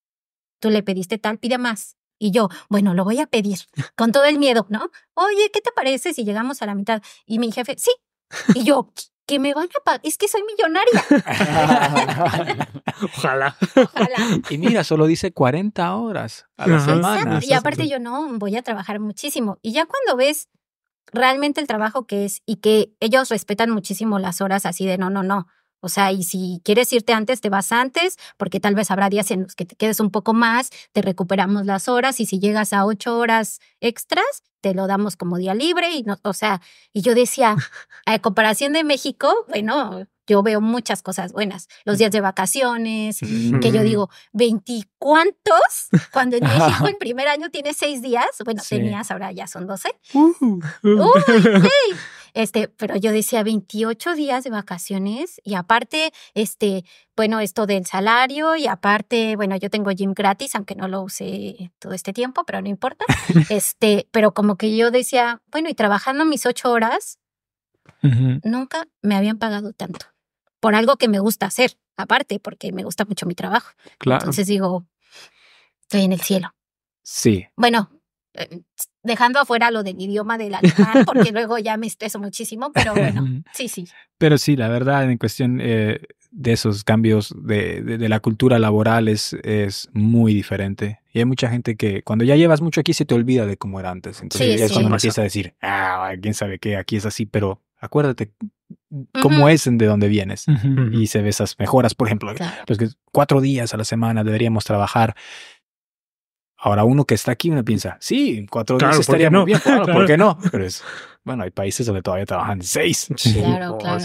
tú le pediste tal, pide más. Y yo, bueno, lo voy a pedir (laughs) con todo el miedo, ¿no? Oye, ¿qué te parece si llegamos a la mitad? Y mi jefe, sí. Y yo, que me van a pagar, es que soy millonaria. (laughs) Ojalá. Y mira, solo dice 40 horas a la Y aparte pues yo no, voy a trabajar muchísimo. Y ya cuando ves realmente el trabajo que es y que ellos respetan muchísimo las horas así de no, no, no. O sea, y si quieres irte antes, te vas antes, porque tal vez habrá días en los que te quedes un poco más, te recuperamos las horas y si llegas a ocho horas extras, te lo damos como día libre. Y no, o sea, y yo decía, (laughs) a comparación de México, bueno, yo veo muchas cosas buenas. Los días de vacaciones, que yo digo, ¿veinticuántos? Cuando en México (laughs) en primer año tienes seis días, bueno, tenías, ahora ya son doce. Uh, uh. (laughs) Este, pero yo decía 28 días de vacaciones y aparte, este, bueno, esto del salario y aparte, bueno, yo tengo gym gratis, aunque no lo usé todo este tiempo, pero no importa. (laughs) Este, pero como que yo decía, bueno, y trabajando mis ocho horas, nunca me habían pagado tanto por algo que me gusta hacer, aparte, porque me gusta mucho mi trabajo. Entonces digo, estoy en el cielo. Sí. Bueno, eh, dejando afuera lo del idioma del alemán, porque (laughs) luego ya me estreso muchísimo, pero bueno, sí, sí. Pero sí, la verdad, en cuestión eh, de esos cambios de, la cultura laboral es, muy diferente. Y hay mucha gente que cuando ya llevas mucho aquí se te olvida de cómo era antes. Entonces es cuando empieza a decir, ah, quién sabe qué, aquí es así, pero acuérdate cómo es de dónde vienes y se ve esas mejoras. Por ejemplo, cuatro días a la semana deberíamos trabajar Ahora uno que está aquí, uno piensa, sí, cuatro días estaría muy bien, (laughs) ¿por qué no? Pero es, bueno, hay países donde todavía trabajan seis. Claro, claro.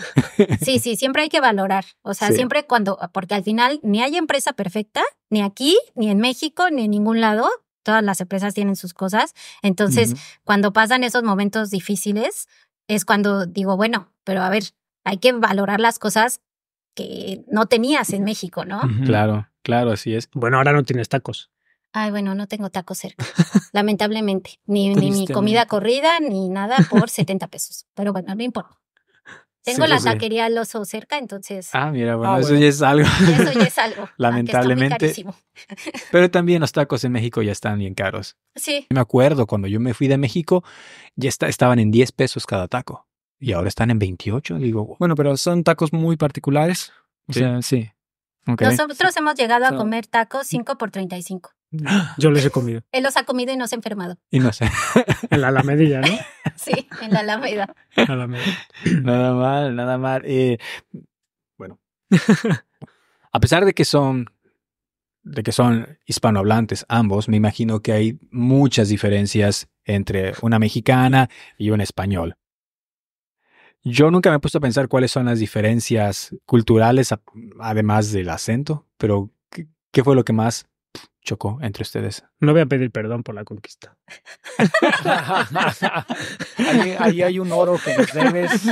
(laughs) Sí, sí, siempre hay que valorar. O sea, siempre cuando, porque al final ni hay empresa perfecta, ni aquí, ni en México, ni en ningún lado. Todas las empresas tienen sus cosas. Entonces, cuando pasan esos momentos difíciles, es cuando digo, bueno, pero a ver, hay que valorar las cosas que no tenías en México, ¿no? Claro, claro, así es. Bueno, ahora no tienes tacos. Ay, bueno, no tengo tacos cerca, (laughs) lamentablemente. Ni, ni mi comida corrida, ni nada por 70 pesos. Pero bueno, no importa. Tengo la pues taquería al oso cerca, entonces. Ah, mira, bueno, ah, (laughs) eso ya es algo. Eso ya es algo. Lamentablemente. (laughs) pero también los tacos en México ya están bien caros. Sí. Me acuerdo cuando yo me fui de México, ya estaban en 10 pesos cada taco. Y ahora están en 28. Digo, bueno, pero son tacos muy particulares. O sea, sí. Nosotros hemos llegado a comer tacos 5 mm. por 35. Yo les he comido. Él los ha comido y no se ha enfermado. Y no sé. (laughs) en la Alamedilla, ¿no? (laughs) sí, en la Alameda. Alameda. (clears throat) Nada mal, nada mal. Eh, bueno. (laughs) A pesar de que son de que son hispanohablantes ambos, me imagino que hay muchas diferencias entre una mexicana y un español. Yo nunca me he puesto a pensar cuáles son las diferencias culturales, además del acento, pero qué fue lo que más chocó entre ustedes? No voy a pedir perdón por la conquista. ahí, hay un oro que nos debes.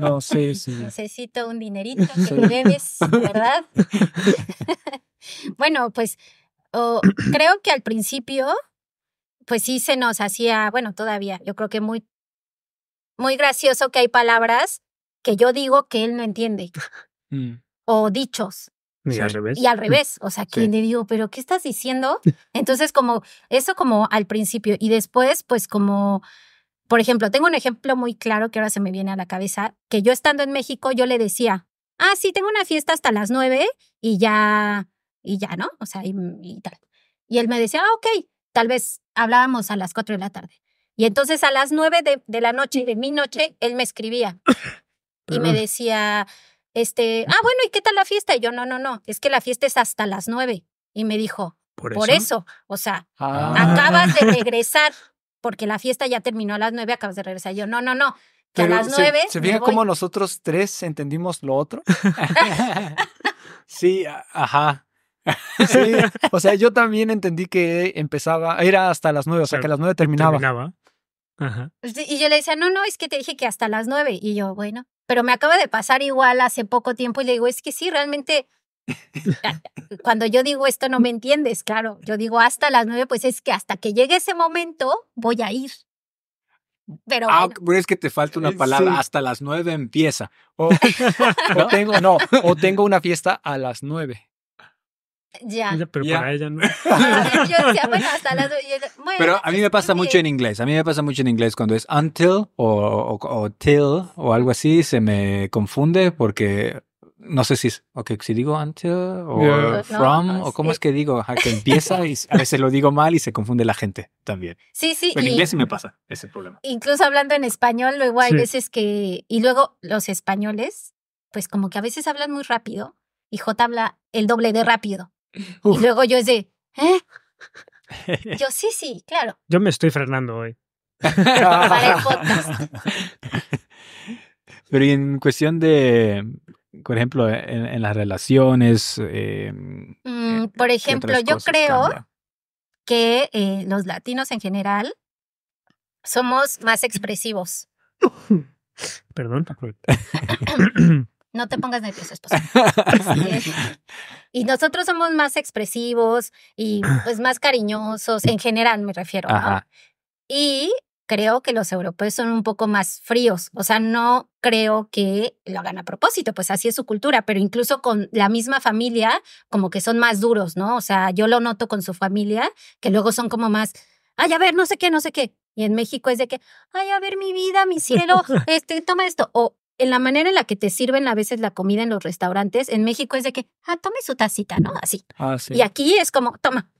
No sé si. Necesito un dinerito que me debes, ¿verdad? (laughs) bueno, pues creo que al principio, pues sí se nos hacía, bueno, todavía, yo creo que muy, muy gracioso que hay palabras que yo digo que él no entiende. Mm. O dichos y al revés. Y al revés. O sea, que le digo, pero ¿qué estás diciendo? Entonces, como eso como al principio y después, pues como, por ejemplo, tengo un ejemplo muy claro que ahora se me viene a la cabeza, que yo estando en México, yo le decía, ah, sí, tengo una fiesta hasta las nueve y ya, y ya, ¿no? O sea, y, tal. Y él me decía, ah, ok, tal vez hablábamos a las cuatro de la tarde. Y entonces a las nueve de, de la noche, de mi noche, él me escribía y me decía, este, ah, bueno, ¿y qué tal la fiesta? Y yo, no, no, no, es que la fiesta es hasta las nueve. Y me dijo, ¿por eso? o sea, ah. acabas de (laughs) regresar, porque la fiesta ya terminó a las nueve, acabas de regresar. yo, no, no, no, que a las nueve. ¿Se, ¿se como nosotros tres entendimos lo otro? (laughs) (laughs) sí, ajá. sí, o sea, yo también entendí que empezaba, era hasta las nueve, o sea, que a las nueve terminaba. Y yo le decía, no, no, es que te dije que hasta las nueve. Y yo, bueno, pero me acaba de pasar igual hace poco tiempo y le digo, es que sí, realmente, (laughs) cuando yo digo esto no me entiendes, claro, yo digo hasta las nueve, pues es que hasta que llegue ese momento voy a ir. Pero, ah, es que te falta una eh, palabra, hasta las nueve empieza. (laughs) no, o tengo una fiesta a las nueve. Ya. Pero para ella no. (laughs) las Pero a mí me pasa mucho en inglés. A mí me pasa mucho en inglés cuando es until o, till o algo así, se me confunde porque no sé si es, okay, si digo until o from o cómo es que digo, que empieza y a veces lo digo mal y se confunde la gente también. Sí, sí. Pero en inglés sí me pasa ese problema. Incluso hablando en español, luego hay veces que, y luego los españoles, pues como que a veces hablan muy rápido y J habla el doble de ah. rápido. (laughs) Y luego yo es de, ¿eh? (laughs) Yo sí, sí, claro. Yo me estoy frenando hoy. (laughs) Para Pero en cuestión de, por ejemplo, en, las relaciones. Em, mm, eh, por ejemplo, yo creo que eh, los latinos en general somos más expresivos. Perdón. (coughs) (coughs) (coughs) No te pongas nervioso, esposa. (laughs) Este, y nosotros somos más expresivos y (clears throat) pues más cariñosos, en general me refiero. Y creo que los europeos son un poco más fríos, o sea, no creo que lo hagan a propósito, pues así es su cultura, pero incluso con la misma familia, como que son más duros, ¿no? O sea, yo lo noto con su familia, que luego son como más, ay, a ver, no sé qué, no sé qué. Y en México es de que, ay, a ver, mi vida, mi cielo, (laughs) este, toma esto. O en la manera en la que te sirven a veces la comida en los restaurantes, en México es de que, ah, tome su tacita, ¿no? Así. Ah, y aquí es como, toma.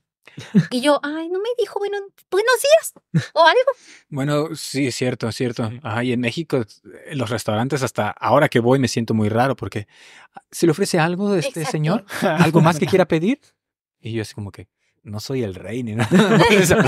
Y yo, ay, no me dijo bueno, buenos días o algo. Bueno, sí, es cierto, es cierto. Ajá, y en México, los restaurantes, hasta ahora que voy me siento muy raro porque, ¿se le ofrece algo de este señor? ¿Algo más que (laughs) quiera pedir? Y yo así como que, no soy el rey ni (laughs) nada,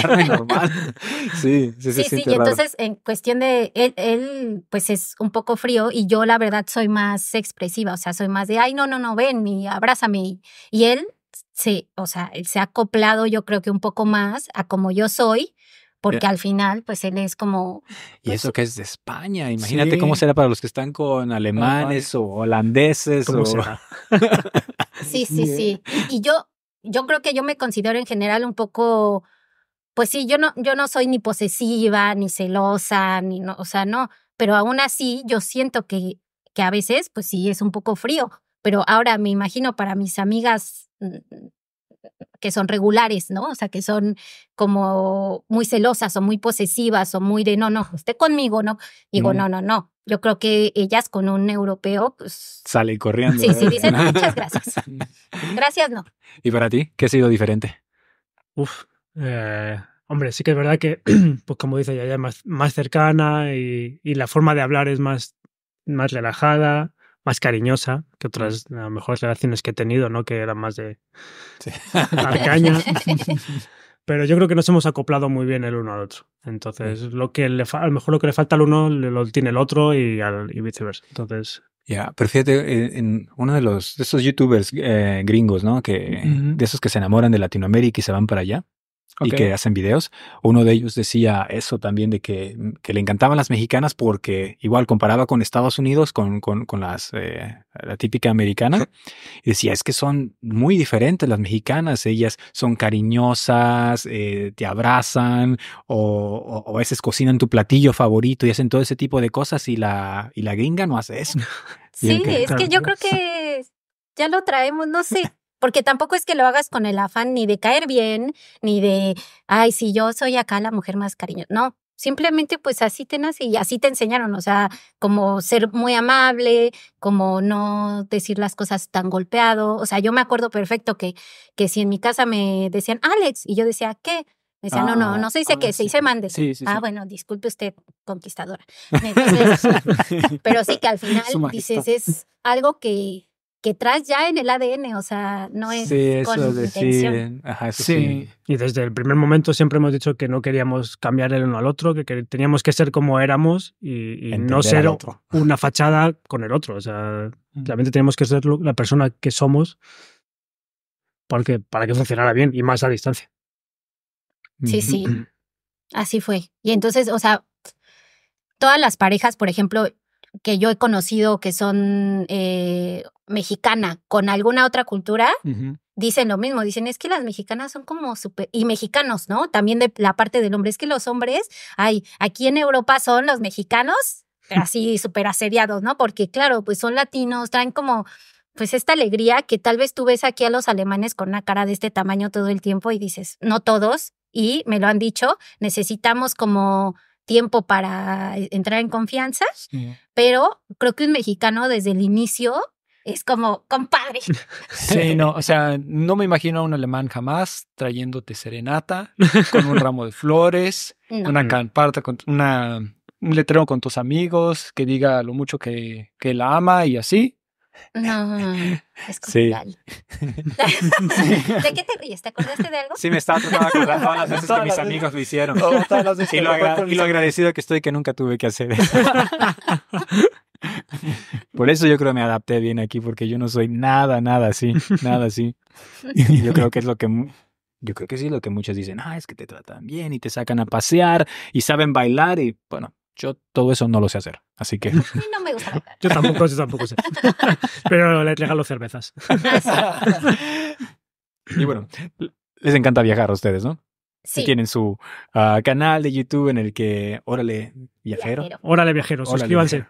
no normal. (laughs) Sí, sí, sí. sí, sí. y entonces en cuestión de él, pues es un poco frío y yo la verdad soy más expresiva, o sea, soy más de, ay, no, no, no, ven y abrázame. Y él, sí, o sea, él se ha acoplado yo creo que un poco más a como yo soy. Porque al final, pues él es como... y pues eso que es de España, imagínate cómo será para los que están con alemanes o holandeses. O... (laughs) sí, sí, sí. y yo, yo creo que yo me considero en general un poco, pues sí, yo no, yo no soy ni posesiva, ni celosa, ni no, o sea, no, pero aún así yo siento que, que a veces, pues sí, es un poco frío, pero ahora me imagino para mis amigas mm, mm, que son regulares, ¿no? O sea, que son como muy celosas o muy posesivas o muy de, no, no, usted conmigo, ¿no? Digo, no, no, no yo creo que ellas con un europeo, pues... Sale corriendo. Sí, sí, dicen (laughs) muchas gracias. Gracias, no. ¿Y para ti? ¿Qué ha sido diferente? Uf, eh, hombre, sí que es verdad que, (clears throat) pues como dice ya es más, más cercana y, la forma de hablar es más, más relajada, más cariñosa que otras mejores relaciones que he tenido, ¿no? Que eran más de sí. arcaña. (laughs) (laughs) Pero yo creo que nos hemos acoplado muy bien el uno al otro. Entonces, mm. lo que le a lo mejor lo que le falta al uno lo tiene el otro y, viceversa. Entonces, ya, pero fíjate, eh, en uno de los de esos youtubers eh, gringos, ¿no? Que de esos que se enamoran de Latinoamérica y se van para allá y que hacen videos. Uno de ellos decía eso también de mm, que, le encantaban las mexicanas porque igual comparaba con Estados Unidos, con, las, eh, la típica americana. Y decía, es que son muy diferentes las mexicanas, ellas son cariñosas, eh, te abrazan o, a veces cocinan tu platillo favorito y hacen todo ese tipo de cosas y la, y la gringa no hace eso. (laughs) Sí, es que yo creo que ya lo traemos, no sé. Porque tampoco es que lo hagas con el afán ni de caer bien, ni de, ay, si yo soy acá la mujer más cariñosa. No, simplemente pues así te nace y así te enseñaron, o sea, como ser muy amable, como no decir las cosas tan golpeado, o sea, yo me acuerdo perfecto que, que si en mi casa me decían Alex y yo decía, ¿qué? Me decían, no, no, ah, no se dice ah, que, se dice mande. ah, bueno, disculpe usted, conquistadora. (laughs) (laughs) pero sí que al final dices, es algo que que traes ya en el ADN, o sea, no es sí, eso con intención. Sí. y desde el primer momento siempre hemos dicho que no queríamos cambiar el uno al otro, que, teníamos que ser como éramos y, no ser una fachada con el otro, o sea, mm. realmente tenemos que ser la persona que somos para que funcionara bien y más a distancia. Sí, sí, así fue. Y entonces, o sea, todas las parejas, por ejemplo, que yo he conocido que son eh, mexicana con alguna otra cultura, dicen lo mismo, dicen es que las mexicanas son como super, y mexicanos, ¿no? También de la parte del hombre, es que los hombres, hay aquí en Europa son los mexicanos así súper asediados, ¿no? Porque claro, pues son latinos, traen como pues esta alegría que tal vez tú ves aquí a los alemanes con una cara de este tamaño todo el tiempo y dices, no todos, y me lo han dicho, necesitamos como tiempo para e, entrar en confianza, pero creo que un mexicano desde el inicio es como compadre. (laughs) Sí, no, o sea, no me imagino a un alemán jamás trayéndote serenata con un ramo de flores, (laughs) una camparta con una un letrero con tus amigos que diga lo mucho que, que la ama y así. No, (laughs) es Sí. (laughs) ¿De qué te ríes? ¿Te acordaste de algo? Sí, me estaba tratando de las veces que mis amigos lo hicieron. Y lo, agradecido que estoy que nunca tuve que hacer eso. (laughs) Por eso yo creo que me adapté bien aquí, porque yo no soy nada, nada así, nada así. Yo creo que es lo que yo creo que sí, lo que muchas dicen, ah, es que te tratan bien y te sacan a pasear y saben bailar y bueno, yo todo eso no lo sé hacer, así que... (laughs) no me gusta. yo tampoco, yo tampoco sé. (laughs) Pero le regalo cervezas. (laughs) y bueno, les encanta viajar a ustedes, ¿no? Sí. tienen su ah, canal de YouTube en el que Órale Viajero. Órale Viajero, suscríbanse.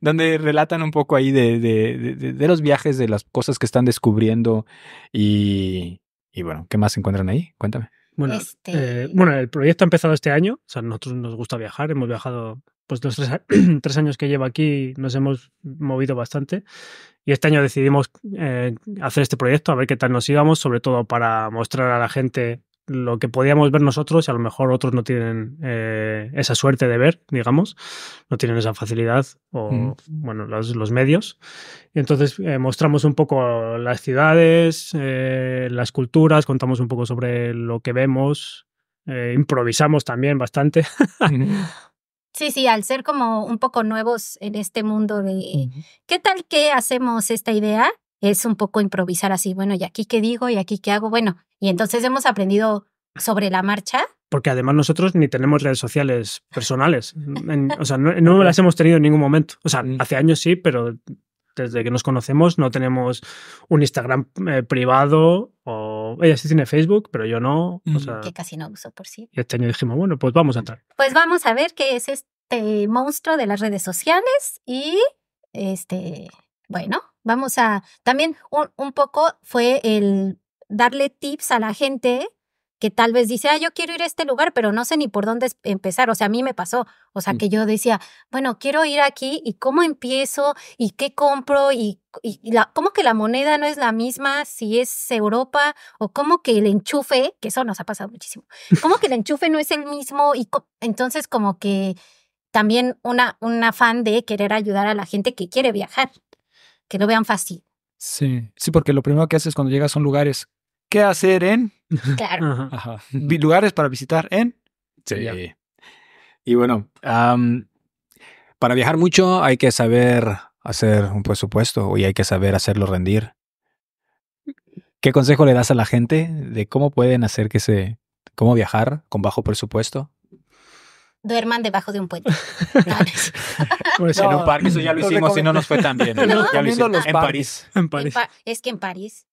Donde relatan un poco ahí de, de, de, los viajes, de las cosas que están descubriendo y, y bueno, ¿qué más encuentran ahí? Cuéntame. Bueno, este eh, bueno, el proyecto ha empezado este año. O sea, nosotros nos gusta viajar. Hemos viajado, pues los tres, (clears throat) años que llevo aquí nos hemos movido bastante. Y este año decidimos eh, hacer este proyecto, a ver qué tal nos íbamos, sobre todo para mostrar a la gente lo que podíamos ver nosotros y a lo mejor otros no tienen eh, esa suerte de ver, digamos, no tienen esa facilidad o, mm. bueno, los, medios. Entonces eh, mostramos un poco las ciudades, eh, las culturas, contamos un poco sobre lo que vemos, improvisamos también bastante. (laughs) Sí, sí, al ser como un poco nuevos en este mundo de, ¿qué tal que hacemos esta idea? es un poco improvisar así, bueno, ¿y aquí qué digo? ¿Y aquí qué hago? Bueno, y entonces hemos aprendido sobre la marcha. Porque además nosotros ni tenemos redes sociales personales. (laughs) o sea, no, las hemos tenido en ningún momento. O sea, mm. hace años sí, pero desde que nos conocemos no tenemos un Instagram eh, privado o ella sí tiene Facebook, pero yo no. Mm, que casi no uso por sí. Y este año dijimos, bueno, pues vamos a entrar. Pues vamos a ver qué es este monstruo de las redes sociales y este bueno, vamos a, también un, poco fue el darle tips a la gente que tal vez dice, ah, yo quiero ir a este lugar, pero no sé ni por dónde empezar. O sea, a mí me pasó. O sea, mm. que yo decía, bueno, quiero ir aquí y cómo empiezo y qué compro y, cómo que la moneda no es la misma si es Europa o cómo que el enchufe, que eso nos ha pasado muchísimo, cómo que el enchufe no es el mismo y entonces como que también una, un afán de querer ayudar a la gente que quiere viajar que no vean fácil. Sí, sí, porque lo primero que haces cuando llegas son lugares. ¿Qué hacer en? Claro. Lugares para visitar en. Sí. Y bueno, para viajar mucho hay que saber hacer un presupuesto y hay que saber hacerlo rendir. ¿Qué consejo le das a la gente de cómo pueden hacer que se, cómo viajar con bajo presupuesto? duerman debajo de un puente. (laughs) (laughs) en un parque, eso ya lo hicimos y no nos fue tan bien. Ya lo hicimos. En París. es que en París.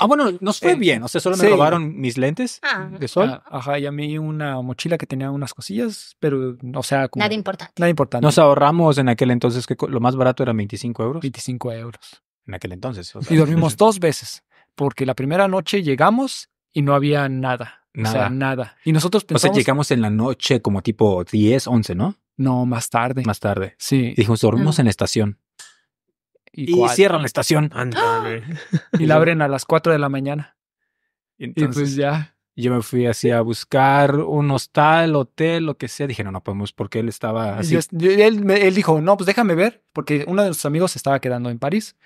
Ah, bueno, nos fue eh, bien. O sea, solo me robaron mis lentes ah. de sol. Ah, ajá, y a mí una mochila que tenía unas cosillas, pero, o sea, nada importante. Nada importante. Nos ahorramos en aquel entonces que lo más barato era 25 euros. 25 euros. En aquel entonces. y dormimos dos veces, porque la primera noche llegamos y no había nada. Nada. nada. Y nosotros pensamos. O sea, llegamos en la noche como tipo 10, 11, ¿no? No, más tarde. Más tarde. Sí. dijimos, dormimos en la estación. Y, cierran la estación. Andale. Ah, ah. Y la abren a las 4 de la mañana. Entonces, y pues ya. Yo me fui así a buscar un hostal, hotel, lo que sea. Dije, no, no podemos, porque él estaba así. él, él dijo, no, pues déjame ver, porque uno de sus amigos se estaba quedando en París.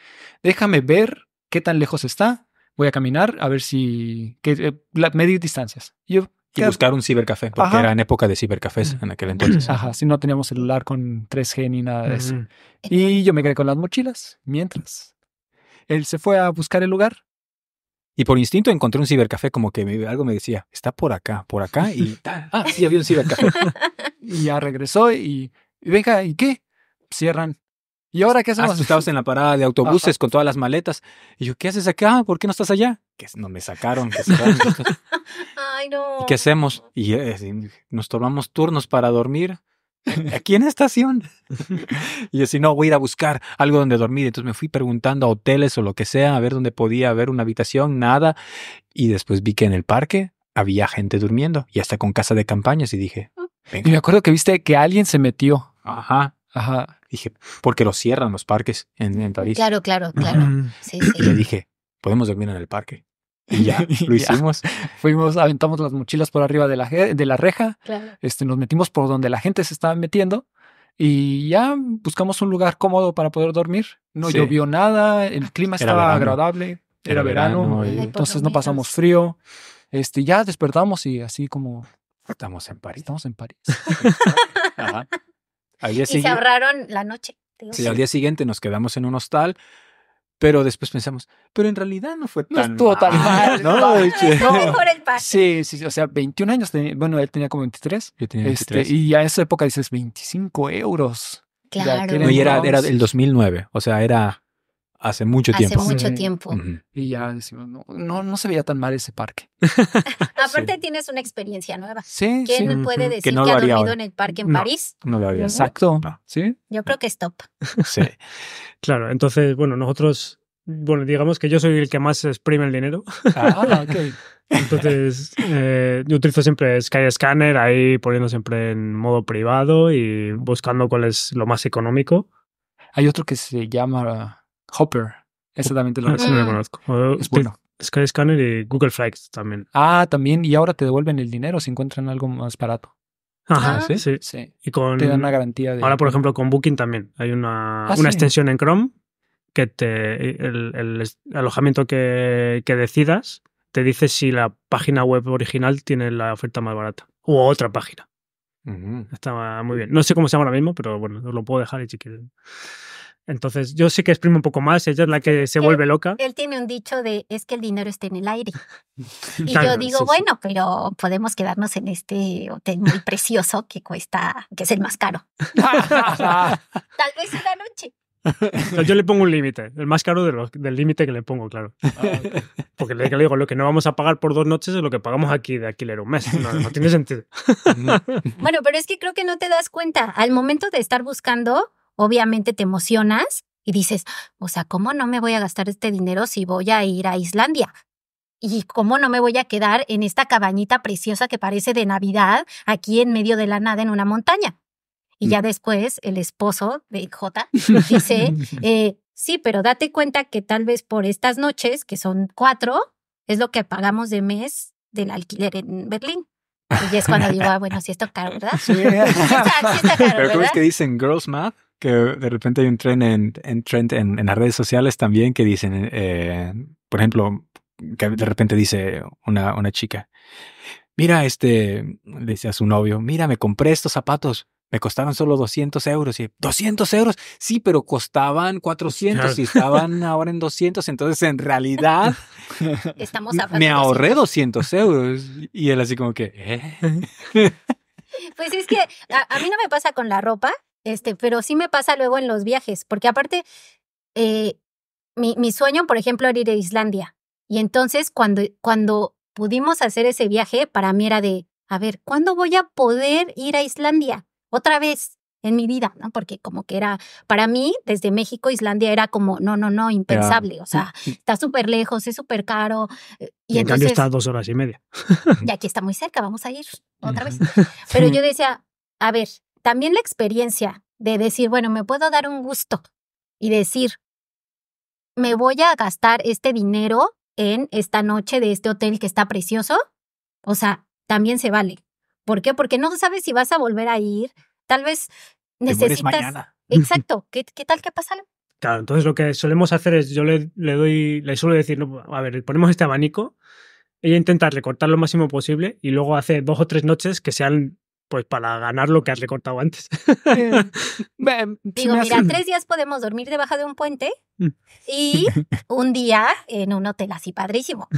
Déjame ver qué tan lejos está voy a caminar a ver si... Que, eh, distancias. Y buscar un cibercafé, porque era en época de cibercafés en aquel entonces. Ajá, si no teníamos celular con 3G ni nada de eso. Y yo me quedé con las mochilas, mientras. Él se fue a buscar el lugar. Y por instinto encontré un cibercafé, como que algo me decía, está por acá, por acá, y (laughs) ah, sí, había un cibercafé. y ya regresó y venga, ¿y qué? Cierran. ¿Y ahora qué hacemos? Ah, estabas en la parada de autobuses con todas las maletas. Y yo, ¿qué haces acá? ¿Por qué no estás allá? Que no me sacaron. (laughs) Ay, no. qué hacemos? Y eh, nos tomamos turnos para dormir. Eh, aquí en estación. (laughs) y yo, si no, voy a ir a buscar algo donde dormir. Entonces me fui preguntando a hoteles o lo que sea, a ver dónde podía haber una habitación, nada. Y después vi que en el parque había gente durmiendo y hasta con casa de campañas. Y dije, Venga. Y me acuerdo que viste que alguien se metió. Ajá. Ajá. Dije, porque lo cierran los parques en, París. Claro, claro, claro. Y le dije, podemos dormir en el parque. Y ya, (laughs) lo hicimos. Fuimos, aventamos las mochilas por arriba de la, de la reja. Este, nos metimos por donde la gente se estaba metiendo. Y ya buscamos un lugar cómodo para poder dormir. No llovió nada, el clima estaba agradable. Era, verano, entonces no pasamos frío. Este, ya despertamos y así como... Estamos en París. Estamos en París. (laughs) Ajá y se ahorraron la noche. Sí, al día siguiente nos quedamos en un hostal. Pero después pensamos, pero en realidad no fue tan no estuvo tan mal. No, mejor el (laughs) pase. Sí, sí, o sea, 21 años. Bueno, él tenía como 23. Yo tenía 23. Este, y a esa época dices 25 euros. Claro. No, y era, era el 2009. O sea, era Hace mucho tiempo. Hace mucho tiempo. Y ya decimos, no, no, se veía tan mal ese parque. (laughs) (laughs) Aparte tienes una experiencia nueva. Sí. ¿Quién puede decir que, no ha dormido en el parque en París? No lo había. Exacto. ¿Sí? Yo creo que es top. (laughs) Sí. claro, entonces, bueno, nosotros, bueno, digamos que yo soy el que más exprime el dinero. Ah, entonces, eh, yo utilizo siempre Skyscanner, ahí poniendo siempre en modo privado y buscando cuál es lo más económico. Hay otro que se llama Hopper. exactamente también te lo ah, conozco. Ah, es bueno. Sky Scanner y Google Flights también. Ah, también. Y ahora te devuelven el dinero si encuentran algo más barato. Ajá, ah, ¿sí? ¿sí? Y con, te dan una garantía de... Ahora, por ejemplo, con Booking también. Hay una, una extensión en Chrome que te, el, alojamiento que, decidas te dice si la página web original tiene la oferta más barata. O otra página. Está muy bien. No sé cómo se llama ahora mismo, pero bueno, os lo puedo dejar y si quieren. Entonces, yo sí que exprimo un poco más, ella es la que se vuelve loca. Él tiene un dicho de es que el dinero está en el aire. (laughs) Y yo digo, bueno, pero podemos quedarnos en este hotel muy precioso que cuesta, que es el más caro. (laughs) Tal vez una noche. Yo le pongo un límite, el más caro del límite que le pongo, claro. Ah, Porque le, digo, lo que no vamos a pagar por dos noches es lo que pagamos aquí de alquiler un mes. no tiene sentido. bueno, pero es que creo que no te das cuenta. Al momento de estar buscando, obviamente te emocionas y dices, o sea, ¿cómo no me voy a gastar este dinero si voy a ir a Islandia? ¿Y cómo no me voy a quedar en esta cabañita preciosa que parece de Navidad aquí en medio de la nada en una montaña? Y ya mm. después el esposo de J (laughs) dice, eh, sí, pero date cuenta que tal vez por estas noches, que son cuatro, es lo que pagamos de mes del alquiler en Berlín. Y es cuando digo, ah, bueno, si esto caro, ¿verdad? (laughs) (laughs) Pero ¿cómo es que dicen girls math? que de repente hay un tren en, trend en, las redes sociales también que dicen, eh, por ejemplo, que de repente dice una, chica, mira, este, le dice a su novio, mira, me compré estos zapatos, me costaron solo 200 euros. Y 200 euros, sí, pero costaban 400 y estaban ahora en 200. Entonces, en realidad, Estamos me ahorré 200 euros. Y él así como que, ¿Eh?". Pues es que a, mí no me pasa con la ropa, este, pero sí me pasa luego en los viajes, porque aparte, eh, mi, sueño, por ejemplo, era ir a Islandia. Y entonces cuando, cuando pudimos hacer ese viaje, para mí era de, a ver, ¿cuándo voy a poder ir a Islandia? Otra vez en mi vida, ¿no? Porque como que era, para mí, desde México, Islandia era como, no, no, no, impensable, o sea, está súper lejos, es súper caro. Eh, y, en cambio está dos horas y media. Y aquí está muy cerca, vamos a ir otra vez. (laughs) Pero yo decía, a ver, también la experiencia de decir, bueno, me puedo dar un gusto y decir, me voy a gastar este dinero en esta noche de este hotel que está precioso, o sea, también se vale. ¿Por qué? Porque no sabes si vas a volver a ir, tal vez necesitas... Exacto, ¿Qué, tal que pasa Claro, entonces lo que solemos hacer es, yo le, doy, le suelo decir, a ver, ponemos este abanico, ella intenta recortar lo máximo posible y luego hace dos o tres noches que sean pues para ganar lo que has recortado antes. (laughs) (laughs) Digo, mira, tres días podemos dormir debajo de un puente mm. y (laughs) un día en un hotel así padrísimo.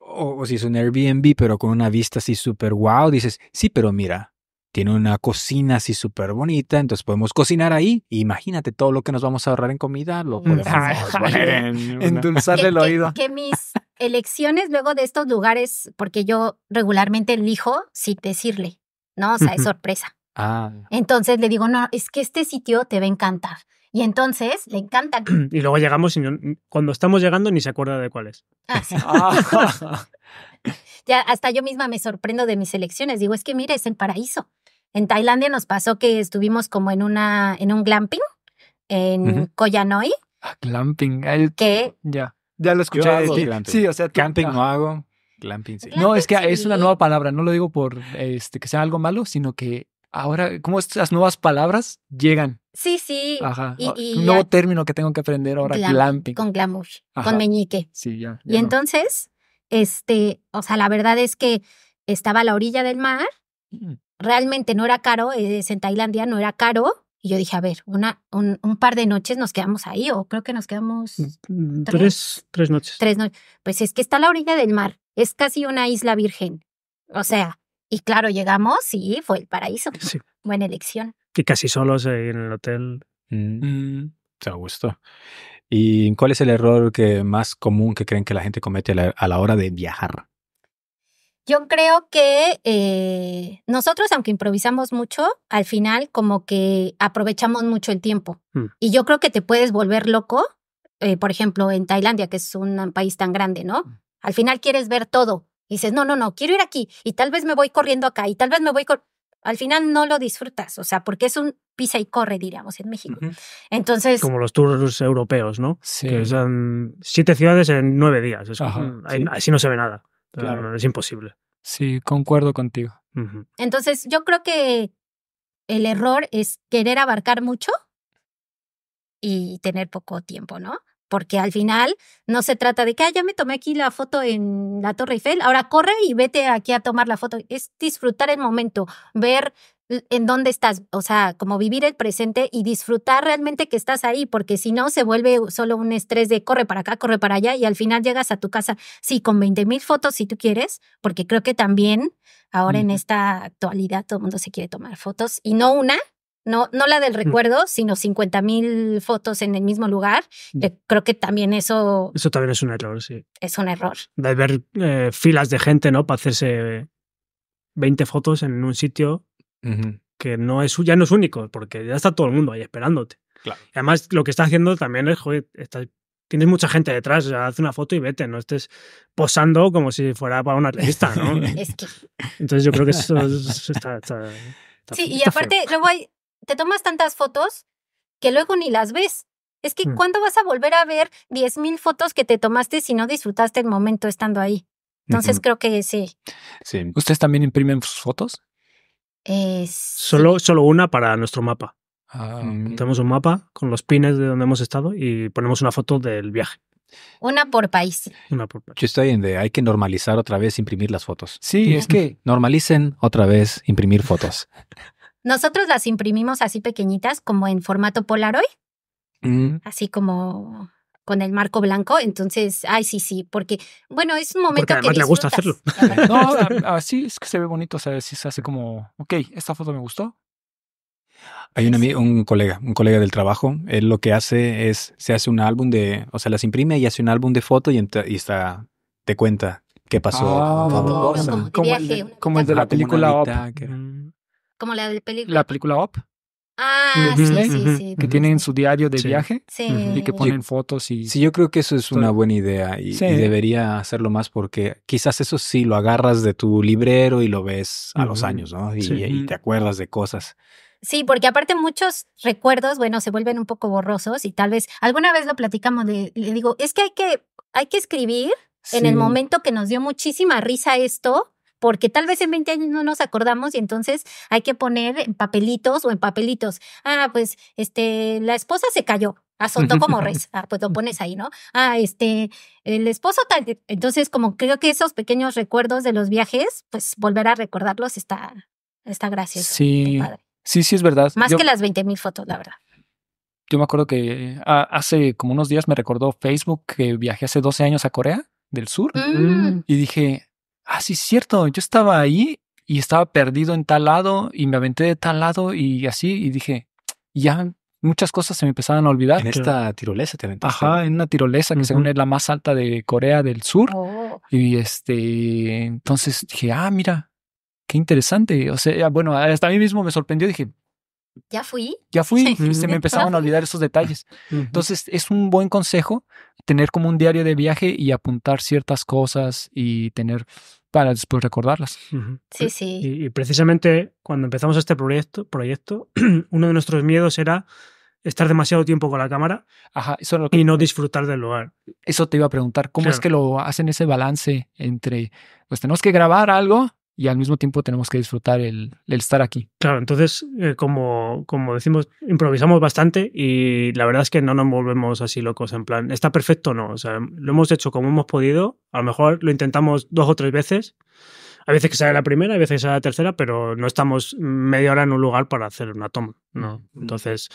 O, si es un Airbnb, pero con una vista así súper guau, dices, sí, pero mira, tiene una cocina así súper bonita, entonces podemos cocinar ahí. Imagínate todo lo que nos vamos a ahorrar en comida, lo mm. podemos en endulzarle el oído. Que, mis elecciones luego de estos lugares, porque yo regularmente elijo sin decirle. ¿no? O sea, es sorpresa. Ah. Entonces le digo, no, es que este sitio te va a encantar. Y entonces le encanta. (clears throat) y luego llegamos y cuando estamos llegando ni se acuerda de cuál es. Ah, ah. (laughs) ya, hasta yo misma me sorprendo de mis elecciones. Digo, es que mira, es el paraíso. En Tailandia nos pasó que estuvimos como en, una, en un glamping en Koh glamping. El... Que. Ya. Ya lo escuché. sí, o sea, camping no hago. Glamping, sí. No, es que es una nueva palabra, no lo digo por este, que sea algo malo, sino que ahora, como estas nuevas palabras llegan. Sí, sí. Ajá. Un nuevo término que tengo que aprender ahora, glamping. Con glamour, con meñique. Sí, ya. y entonces, este, o sea, la verdad es que estaba a la orilla del mar, mm. realmente no era caro, eh, es en Tailandia no era caro, y yo dije, a ver, una, un, par de noches nos quedamos ahí, o creo que nos quedamos... Mm, mm, tres, tres noches. Tres noches. Pues es que está a la orilla del mar. Es casi una isla virgen. O sea, y claro, llegamos y fue el paraíso. (laughs) Buena elección. Y casi solos en el hotel. Mm. Mm. Te gustó. ¿Y cuál es el error que más común que creen que la gente comete a la hora de viajar? Yo creo que eh, nosotros, aunque improvisamos mucho, al final como que aprovechamos mucho el tiempo. Mm. Y yo creo que te puedes volver loco, eh, por ejemplo, en Tailandia, que es un país tan grande, ¿no? Al final quieres ver todo. Y dices, no, no, no, quiero ir aquí y tal vez me voy corriendo acá y tal vez me voy... Al final no lo disfrutas, o sea, porque es un pisa y corre, diríamos, en México. Entonces... Como los tours europeos, ¿no? Sí. Que son siete ciudades en nueve días. Así no se ve nada. Claro. es imposible. Sí, concuerdo contigo. Entonces, yo creo que el error es querer abarcar mucho y tener poco tiempo, ¿no? porque al final no se trata de que ya me tomé aquí la foto en la Torre Eiffel, ahora corre y vete aquí a tomar la foto. Es disfrutar el momento, ver en dónde estás, o sea, como vivir el presente y disfrutar realmente que estás ahí, porque si no se vuelve solo un estrés de corre para acá, corre para allá y al final llegas a tu casa, sí, con 20 mil fotos si tú quieres, porque creo que también ahora en esta actualidad todo el mundo se quiere tomar fotos y no una, no, no la del recuerdo, sino 50.000 fotos en el mismo lugar. Mm. Eh, creo que también eso... Eso también es un error, sí. Es un error. De ver eh, filas de gente, ¿no? Para hacerse 20 fotos en un sitio que no es, ya no es único, porque ya está todo el mundo ahí esperándote. Claro. Y además, lo que está haciendo también es, joder, tienes mucha gente detrás, o sea, haz una foto y vete, no estés posando como si fuera para una revista, ¿no? (laughs) es que... Entonces yo creo que eso, está, sí, y aparte, luego hay, te tomas tantas fotos que luego ni las ves. Es que, mm. ¿cuándo vas a volver a ver 10.000 fotos que te tomaste si no disfrutaste el momento estando ahí? Entonces creo que sí. Sí. ¿Ustedes también imprimen sus fotos? Eh, solo, solo una para nuestro mapa. Ah, mm, tenemos un mapa con los pines de donde hemos estado y ponemos una foto del viaje. Una por país. Una por país. Yo estoy en de hay que normalizar otra vez imprimir las fotos. Sí, es que normalicen otra vez imprimir fotos. (laughs) Nosotros las imprimimos así pequeñitas, como en formato Polaroid, mm. así como con el marco blanco. Entonces, ay, sí, sí, porque, bueno, es un momento porque que. le gusta hacerlo. (laughs) no, (laughs) así es que se ve bonito, o sea, si se hace como, ok, esta foto me gustó. Hay un, amigo, un colega, un colega del trabajo, él lo que hace es, se hace un álbum de, o sea, las imprime y hace un álbum de foto y, y está, te cuenta qué pasó. Ah, como, el de, como el de la ah, película. Como la de película. La película Up. Ah, sí, Que tienen su diario de viaje y que ponen fotos y... Sí, yo creo que eso es una buena idea y, debería hacerlo más porque quizás eso sí lo agarras de tu librero y lo ves a los años, ¿no? Y, te acuerdas de cosas. Sí, porque aparte muchos recuerdos, bueno, se vuelven un poco borrosos y tal vez alguna vez lo platicamos, de, le digo, es que hay que, hay que escribir en el momento que nos dio muchísima risa esto, porque tal vez en 20 años no nos acordamos y entonces hay que poner en papelitos o en papelitos, ah, pues este, la esposa se cayó, azotó como res, ah, pues lo (laughs) pones ahí, ¿no? Ah, este, el esposo tal, entonces como creo que esos pequeños recuerdos de los viajes, pues volver a recordarlos está, está gracioso. Sí, sí, sí es verdad. Más que las 20 mil fotos, la verdad yo me acuerdo que ah, hace como unos días me recordó Facebook que viajé hace 12 años a Corea del Sur mm. y dije, ah, sí, es cierto, yo estaba ahí y estaba perdido en tal lado y me aventé de tal lado y así y dije, ya muchas cosas se me empezaban a olvidar. En esta tirolesa te aventaste. Ajá, en una tirolesa que según es la más alta de Corea del Sur. Oh. Y este, entonces dije, ah, mira, qué interesante. O sea, ah, bueno, hasta a mí mismo me sorprendió. Dije, ya fui. Ya fui. (laughs) Se me empezaban a olvidar esos detalles. Entonces, es un buen consejo tener como un diario de viaje y apuntar ciertas cosas y tener para después recordarlas. Sí, sí. Y, precisamente cuando empezamos este proyecto, proyecto (clears throat) uno de nuestros miedos era estar demasiado tiempo con la cámara y no disfrutar del lugar. Eso te iba a preguntar, ¿cómo es que lo hacen ese balance entre, pues tenemos que grabar algo, y al mismo tiempo tenemos que disfrutar el, estar aquí. Claro, entonces, eh, como, como decimos, improvisamos bastante y la verdad es que no nos volvemos así locos, en plan, está perfecto no, o sea, lo hemos hecho como hemos podido, a lo mejor lo intentamos dos o tres veces, a veces que sale la primera, a veces que sale la tercera, pero no estamos media hora en un lugar para hacer una toma, ¿no? Mm, mm. Entonces,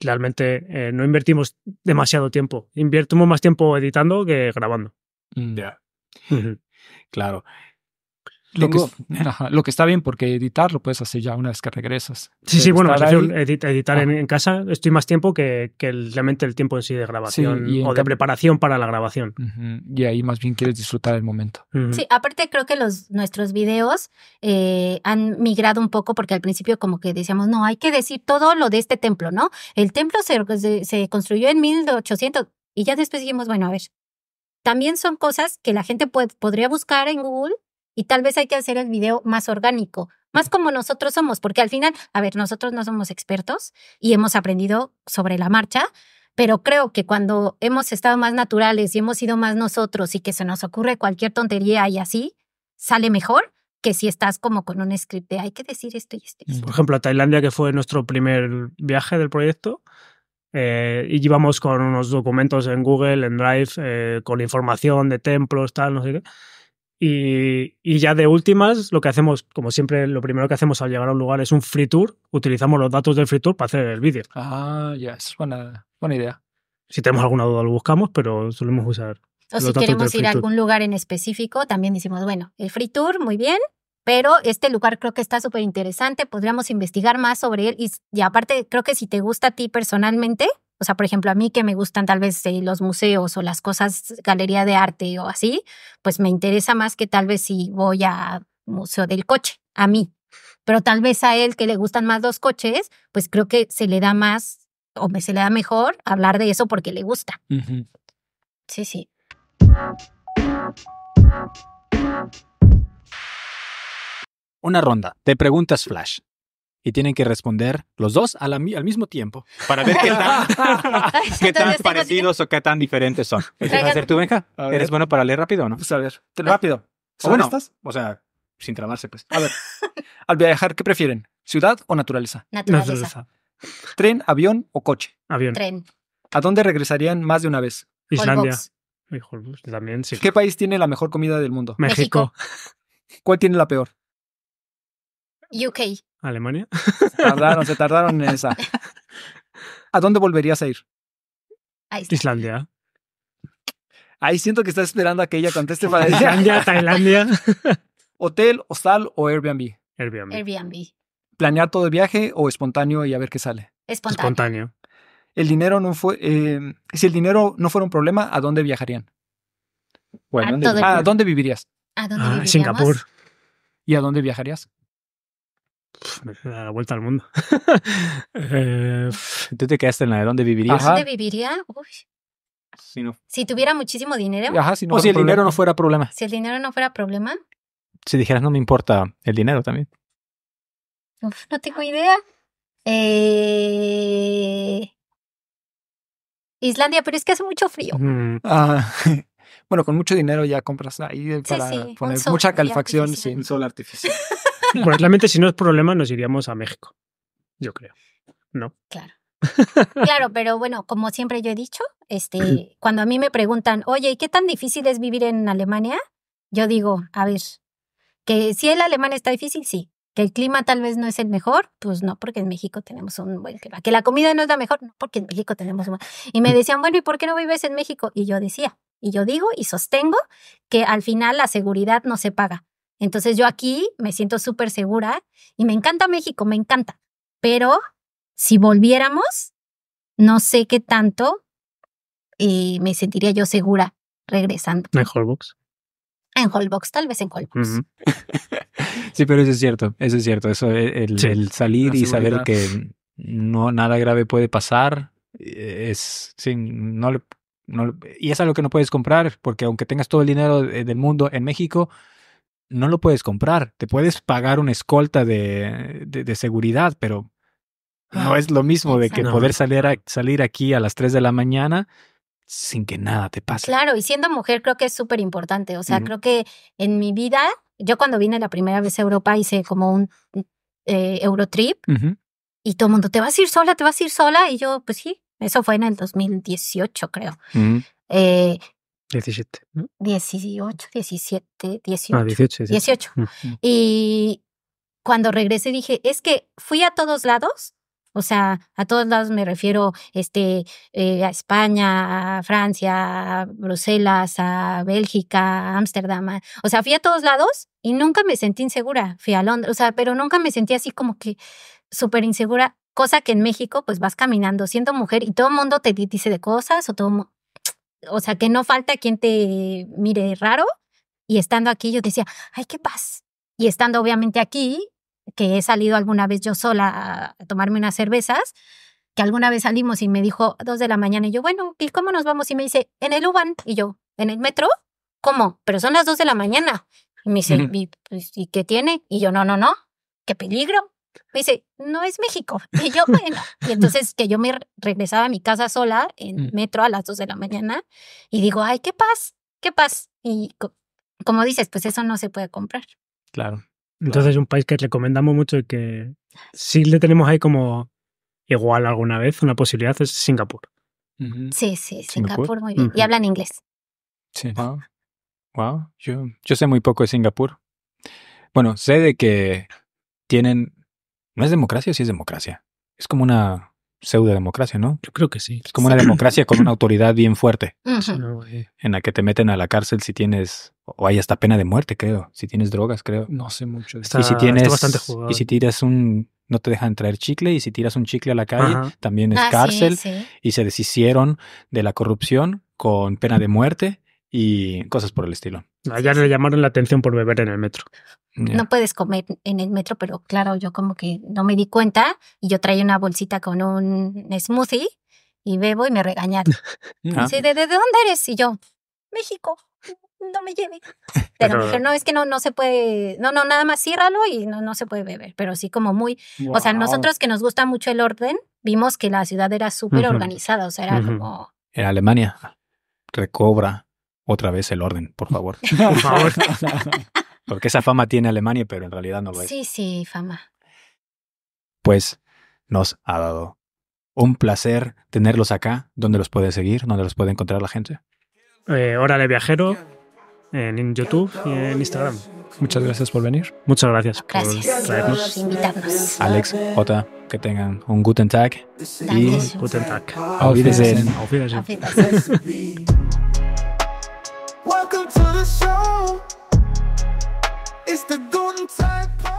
realmente eh, no invertimos demasiado tiempo, invertimos más tiempo editando que grabando. Mm. Ya. Claro. Lo, que, (laughs) lo que está bien, porque editar lo puedes hacer ya una vez que regresas. Sí, sí, bueno, editar en, casa estoy más tiempo que, realmente el tiempo en sí de grabación o de preparación para la grabación. y ahí más bien quieres disfrutar el momento. Sí, aparte creo que los, nuestros videos eh, han migrado un poco porque al principio como que decíamos, no, hay que decir todo lo de este templo, ¿no? El templo se, se, construyó en 1800 y ya después dijimos, bueno, a ver, también son cosas que la gente puede, podría buscar en Google y tal vez hay que hacer el video más orgánico, más como nosotros somos, porque al final, a ver, nosotros no somos expertos y hemos aprendido sobre la marcha, pero creo que cuando hemos estado más naturales y hemos sido más nosotros y que se nos ocurre cualquier tontería y así, sale mejor que si estás como con un script de hay que decir esto y esto. Mm, por ejemplo, a Tailandia, que fue nuestro primer viaje del proyecto, eh, y llevamos con unos documentos en Google, en Drive, eh, con información de templos, tal, no sé qué y, ya de últimas, lo que hacemos, como siempre, lo primero que hacemos al llegar a un lugar es un free tour. Utilizamos los datos del free tour para hacer el vídeo. Ah, ya, yes. buena, buena idea. Si tenemos alguna duda lo buscamos, pero solemos usar. O si queremos ir a algún lugar en específico, también decimos, bueno, el free tour, muy bien, pero este lugar creo que está súper interesante, podríamos investigar más sobre él y, aparte creo que si te gusta a ti personalmente, o sea, por ejemplo, a mí que me gustan tal vez eh, los museos o las cosas, galería de arte o así, pues me interesa más que tal vez si voy a museo del coche, a mí. Pero tal vez a él que le gustan más los coches, pues creo que se le da más o se le da mejor hablar de eso porque le gusta. Sí, sí. Una ronda de preguntas flash y tienen que responder los dos al, mismo tiempo para ver qué tan, (laughs) parecidos o qué tan diferentes son. ¿Eres bueno para leer rápido o no? Pues, a ver, rápido. ¿Son estas? O sea, sin trabarse, pues. A ver, (laughs) al viajar, ¿qué prefieren? ¿Ciudad o naturaleza? Naturaleza. ¿Tren, avión o coche? Avión. Tren. ¿A dónde regresarían más de una vez? Islandia. Holbox. Pues, también, sí. ¿Qué país tiene la mejor comida del mundo? México. ¿Cuál tiene la peor? UK. Alemania. Se tardaron, se tardaron en esa. ¿A dónde volverías a ir? Islandia. Ahí siento que estás esperando a que ella conteste para Islandia, Tailandia. ¿Hotel, hostal o Airbnb? Airbnb. Airbnb. ¿Planear todo el viaje o espontáneo y a ver qué sale? Espontáneo. El dinero no fue, eh, si el dinero no fuera un problema, ¿a dónde viajarían? Bueno, ¿A, ¿dónde, vivirías? ¿A dónde ah, Singapur. ¿Y a dónde viajarías? la vuelta al mundo. (laughs) Eh, Tú te quedaste en la de dónde vivirías. ¿Dónde viviría? Si, tuviera muchísimo dinero. si o si el dinero no fuera problema. Si el dinero no fuera problema. Si dijeras, no me importa el dinero también. no tengo idea. Eh, Islandia, pero es que hace mucho frío. Ah, (laughs) bueno, con mucho dinero ya compras ahí para poner mucha calefacción. sin sol artificial. (laughs) Bueno, (laughs) pues si no es problema nos iríamos a México, yo creo, ¿no? Claro. Claro, pero bueno, como siempre yo he dicho, este, cuando a mí me preguntan, oye, ¿y qué tan difícil es vivir en Alemania? Yo digo, a ver, que si el alemán está difícil, sí. Que el clima tal vez no es el mejor, pues no, porque en México tenemos un buen clima. Que la comida no es la mejor, no, porque en México tenemos un buen... Y me decían, bueno, ¿y por qué no vives en México? Y yo decía, y yo digo y sostengo que al final la seguridad no se paga. Entonces yo aquí me siento súper segura y me encanta México, me encanta. Pero si volviéramos, no sé qué tanto y eh, me sentiría yo segura regresando. En Holbox. En Holbox, tal vez en Holbox. (laughs) sí, pero eso es cierto, eso es cierto. Eso, e, el, salir y saber que no nada grave puede pasar eh, es sin no, y es algo que no puedes comprar porque aunque tengas todo el dinero eh, del mundo en México no lo puedes comprar. Te puedes pagar una escolta de, seguridad, pero no ah, es lo mismo de que poder salir, a, salir aquí a las 3 de la mañana sin que nada te pase. Claro, y siendo mujer creo que es súper importante. O sea, creo que en mi vida, yo cuando vine la primera vez a Europa hice como un eh, Eurotrip y todo el mundo, te vas a ir sola, te vas a ir sola. Y yo, pues sí, eso fue en el 2018, creo. 17. 18, 17, 18. 18, Y cuando regresé dije, es que fui a todos lados. O sea, a todos lados me refiero este, eh, a España, a Francia, a Bruselas, a Bélgica, a Ámsterdam. O sea, fui a todos lados y nunca me sentí insegura. Fui a Londres, o sea, pero nunca me sentí así como que súper insegura cosa que en México pues vas caminando siendo mujer y todo el mundo te dice de cosas o todo el mundo o sea, que no falta quien te mire raro. Y estando aquí yo decía, ay, qué paz. Y estando obviamente aquí, que he salido alguna vez yo sola a tomarme unas cervezas, que alguna vez salimos y me dijo dos de la mañana y yo, bueno, ¿y cómo nos vamos? Y me dice, en el UBAN. Y yo, ¿en el metro? ¿Cómo? Pero son las dos de la mañana. Y me dice, pues, ¿y qué tiene? Y yo, no, no, no, qué peligro. Me dice, no es México. (laughs) Y yo, bueno. Y entonces que yo me regresaba a mi casa sola en mm. metro a las dos de la mañana y digo, ay, qué paz, qué paz. Y como dices, pues eso no se puede comprar. Claro. Entonces es un país que recomendamos mucho y que sí le tenemos ahí como igual alguna vez una posibilidad es Singapur. Sí, sí, Singapur, muy bien. Y hablan inglés. Sí. Wow. Yo, yo sé muy poco de Singapur. Bueno, sé de que tienen ¿No es democracia? Sí es democracia. Es como una pseudo-democracia, ¿no? Yo creo que sí. Es como una democracia con una (clears throat) autoridad bien fuerte. En la que te meten a la cárcel si tienes, o hay hasta pena de muerte, creo. Si tienes drogas, creo. No sé mucho. Está, y si tienes, Y si tiras un, no te dejan traer chicle y si tiras un chicle a la calle, también es ah, cárcel. Y se deshicieron de la corrupción con pena de muerte y cosas por el estilo. Allá ah, le llamaron la atención por beber en el metro. No puedes comer en el metro, pero claro, yo como que no me di cuenta y yo traía una bolsita con un smoothie y bebo y me regañaron. (laughs) ¿Ah? ¿de, dónde eres? Y yo, México no me lleve. (laughs) Pero, no, es que no, no se puede, no, no, nada más sírralo y no, no se puede beber, pero sí como muy, o sea, nosotros que nos gusta mucho el orden, vimos que la ciudad era súper organizada, o sea, era como... En Alemania recobra otra vez el orden, por favor. (laughs) Por favor. (laughs) Porque esa fama tiene Alemania, pero en realidad no lo es. Sí, sí, fama. Pues nos ha dado un placer tenerlos acá. donde los puede seguir? donde los puede encontrar la gente? Eh, Órale Viajero, en YouTube y en Instagram. Muchas gracias por venir. Muchas gracias, gracias. por traernos. invitarnos. Alex, Jota, que tengan un Guten Tag. Y Guten Tag. Auf Wiedersehen. Auf Wiedersehen. (laughs) Welcome to the show. It's the golden type.